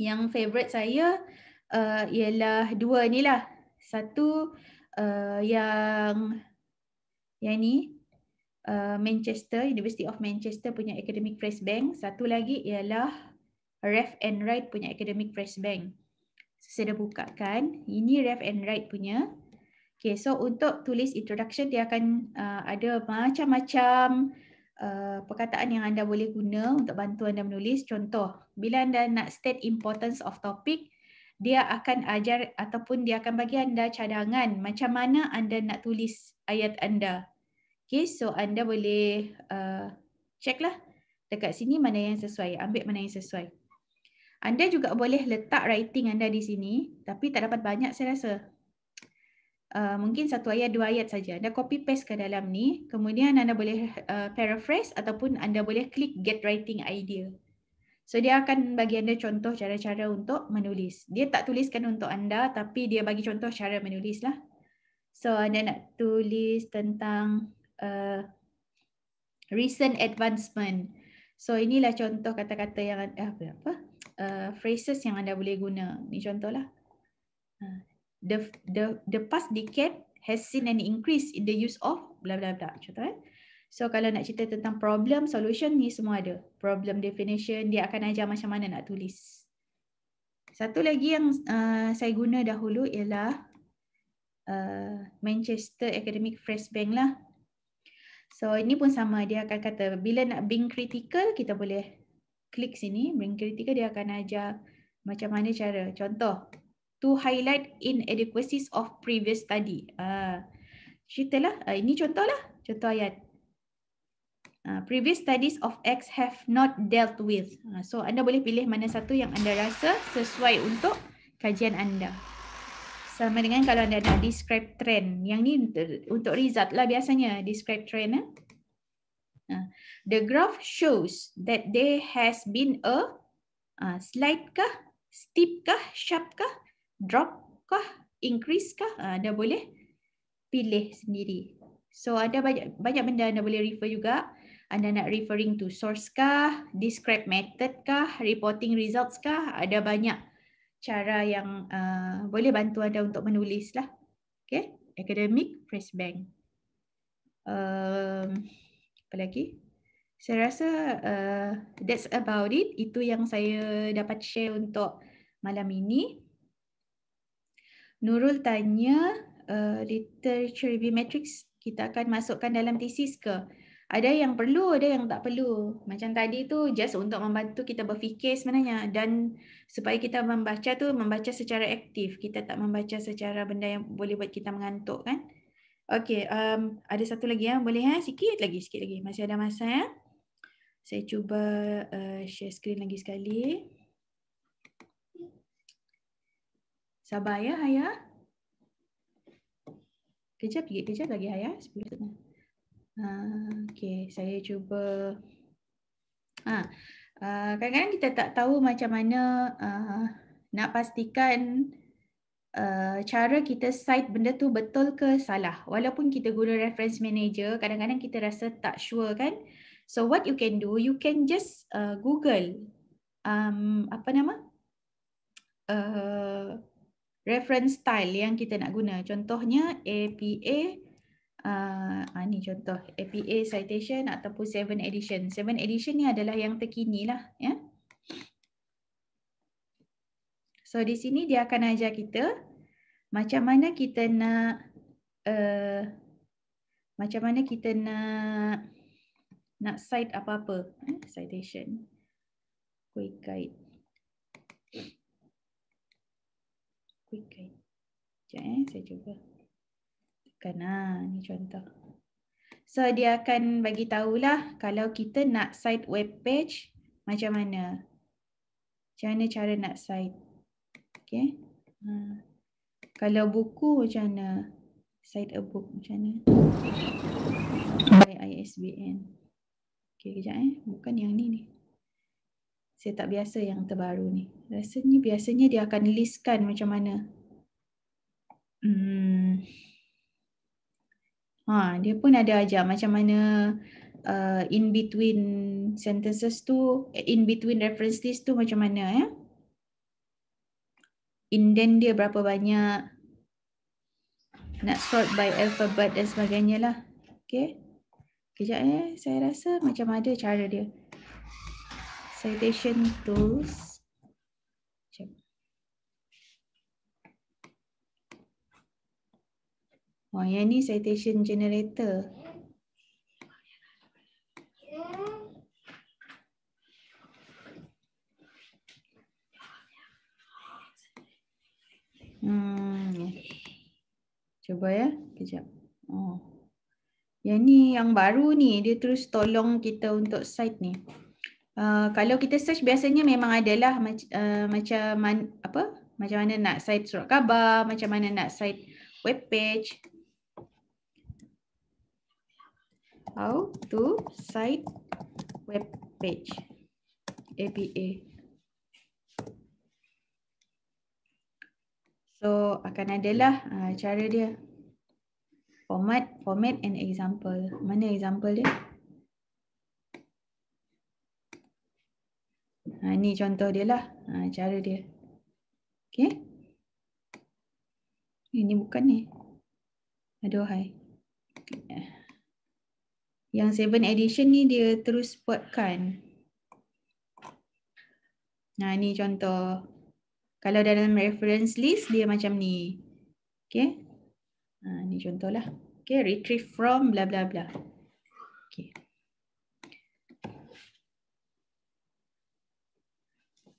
yang favorite saya uh, ialah dua ni lah. Satu uh, yang yang ni uh, Manchester University of Manchester punya Academic Press Bank. Satu lagi ialah Ref and Write punya Academic Press Bank. Saya dah buka kan. Ini Ref and Write punya. Okay, so untuk tulis introduction dia akan uh, ada macam-macam Uh, perkataan yang anda boleh guna untuk bantu anda menulis. Contoh, bila anda nak state importance of topic, dia akan ajar ataupun dia akan bagi anda cadangan macam mana anda nak tulis ayat anda. Okay, so anda boleh uh, check lah dekat sini mana yang sesuai, ambil mana yang sesuai. Anda juga boleh letak writing anda di sini tapi tak dapat banyak saya rasa uh, mungkin satu ayat dua ayat saja anda copy paste ke dalam ni kemudian anda boleh uh, paraphrase ataupun anda boleh klik get writing idea so dia akan bagi anda contoh cara-cara untuk menulis dia tak tuliskan untuk anda tapi dia bagi contoh cara menulis lah so anda nak tulis tentang uh, recent advancement so inilah contoh kata-kata yang eh, apa apa uh, phrases yang anda boleh guna ni contohlah ha the the the past decade has seen an increase in the use of bla bla bla contoh eh so kalau nak cerita tentang problem solution ni semua ada problem definition dia akan ajar macam mana nak tulis satu lagi yang uh, saya guna dahulu ialah uh, Manchester Academic Phrase Bank lah so ini pun sama dia akan kata bila nak being critical kita boleh klik sini being critical dia akan ajar macam mana cara contoh to highlight inadequacies of previous study. Uh, ceritalah, uh, ini contohlah, contoh ayat. Uh, previous studies of X have not dealt with. Uh, so anda boleh pilih mana satu yang anda rasa sesuai untuk kajian anda. Sama dengan kalau anda nak describe trend. Yang ni untuk result lah biasanya describe trend. Eh? the graph shows that there has been a uh, slight kah, steep kah, sharp kah, drop kah, increase kah, anda ah, boleh pilih sendiri. So ada banyak banyak benda anda boleh refer juga. Anda nak referring to source kah, describe method kah, reporting results kah, ada banyak cara yang uh, boleh bantu anda untuk menulis lah. Okay, academic press bank. Um, apa lagi? Saya rasa uh, that's about it. Itu yang saya dapat share untuk malam ini. Nurul tanya uh, literature review matrix kita akan masukkan dalam thesis ke? Ada yang perlu, ada yang tak perlu. Macam tadi tu just untuk membantu kita berfikir sebenarnya dan supaya kita membaca tu membaca secara aktif. Kita tak membaca secara benda yang boleh buat kita mengantuk kan? Okey, um, ada satu lagi yang Boleh ha Sikit lagi, sikit lagi. Masih ada masa ya. Saya cuba uh, share screen lagi sekali. Sabar ya, Haya. Kejap, kejap, kejap lagi, Haya. Sebelum uh, ah, Okay, saya cuba. Ha. Uh, kita tak tahu macam mana uh, nak pastikan uh, cara kita cite benda tu betul ke salah. Walaupun kita guna reference manager, kadang-kadang kita rasa tak sure kan. So what you can do, you can just uh, Google um, apa nama? Uh, reference style yang kita nak guna. Contohnya APA, uh, ah, ni contoh APA citation ataupun 7 edition. 7 edition ni adalah yang terkini lah. Yeah. So di sini dia akan ajar kita macam mana kita nak uh, macam mana kita nak nak cite apa-apa. Eh, citation. Quick guide. Okay, Sekejap eh, saya cuba. Tekan lah, ni contoh. So dia akan bagi tahulah kalau kita nak site web page macam mana. Macam mana cara nak site. Okay. Uh, kalau buku macam mana. Site a book macam ni. By ISBN. Okay, kejap eh. Bukan yang ni ni saya tak biasa yang terbaru ni. Rasanya biasanya dia akan listkan macam mana. Hmm. Ha, dia pun ada ajar macam mana uh, in between sentences tu, in between reference list tu macam mana ya. Indent dia berapa banyak. Nak sort by alphabet dan sebagainya lah. Okay. Kejap eh, saya rasa macam ada cara dia citation tools. Oh, yang ni citation generator. Hmm. Ya. Cuba ya, kejap. Oh. Yang ni yang baru ni dia terus tolong kita untuk cite ni. Eh, kalau kita search biasanya memang adalah mac uh, macam man apa? Macam mana nak site surat khabar, macam mana nak site web page. How to site web page. APA. So akan adalah uh, cara dia. Format, format and example. Mana example dia? Ha, ni contoh dia lah ha, cara dia. Okay. Ini eh, bukan ni. Aduhai. Yang 7 edition ni dia terus buatkan. Nah ha, ni contoh. Kalau dalam reference list dia macam ni. Okay. Ha, ni contoh lah. Okay. Retrieve from bla bla bla. Okay.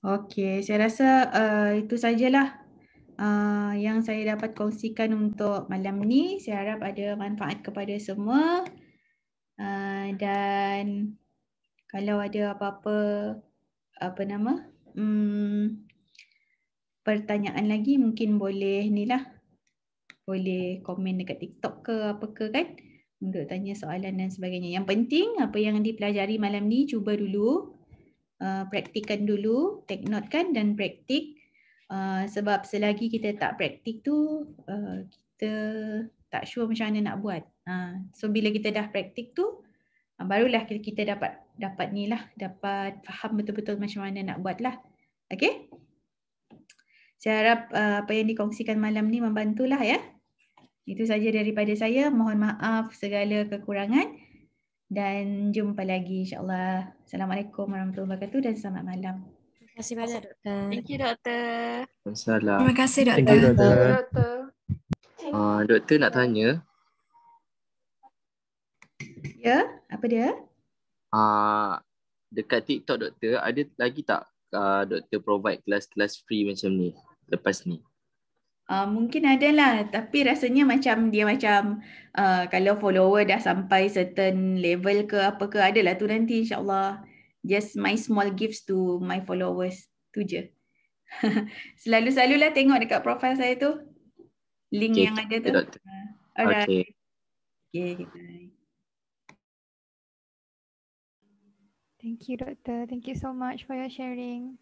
Okey, saya rasa uh, itu sajalah uh, yang saya dapat kongsikan untuk malam ni. Saya harap ada manfaat kepada semua. Uh, dan kalau ada apa-apa apa nama? Hmm, pertanyaan lagi mungkin boleh ni lah. Boleh komen dekat TikTok ke apa ke kan? Untuk tanya soalan dan sebagainya. Yang penting apa yang dipelajari malam ni cuba dulu Uh, praktikan dulu, take note kan dan praktik uh, sebab selagi kita tak praktik tu uh, kita tak sure macam mana nak buat. Uh, so bila kita dah praktik tu uh, barulah kita, kita dapat dapat ni lah, dapat faham betul-betul macam mana nak buat lah. Okay? Saya harap uh, apa yang dikongsikan malam ni membantulah ya. Itu saja daripada saya. Mohon maaf segala kekurangan dan jumpa lagi insyaAllah. Assalamualaikum warahmatullahi wabarakatuh dan selamat malam. Terima kasih banyak doktor. Thank you doktor. Assalamualaikum. Terima kasih doktor. Thank you doktor. Uh, doktor nak tanya. Ya, apa dia? Uh, dekat TikTok doktor, ada lagi tak uh, doktor provide kelas-kelas free macam ni lepas ni? Uh, mungkin ada lah tapi rasanya macam dia macam uh, kalau follower dah sampai certain level ke apa ke ada lah tu nanti insyaallah just my small gifts to my followers tu je selalu-selalulah tengok dekat profile saya tu link okay. yang ada tu okey okey ah, okay. thank you doktor thank you so much for your sharing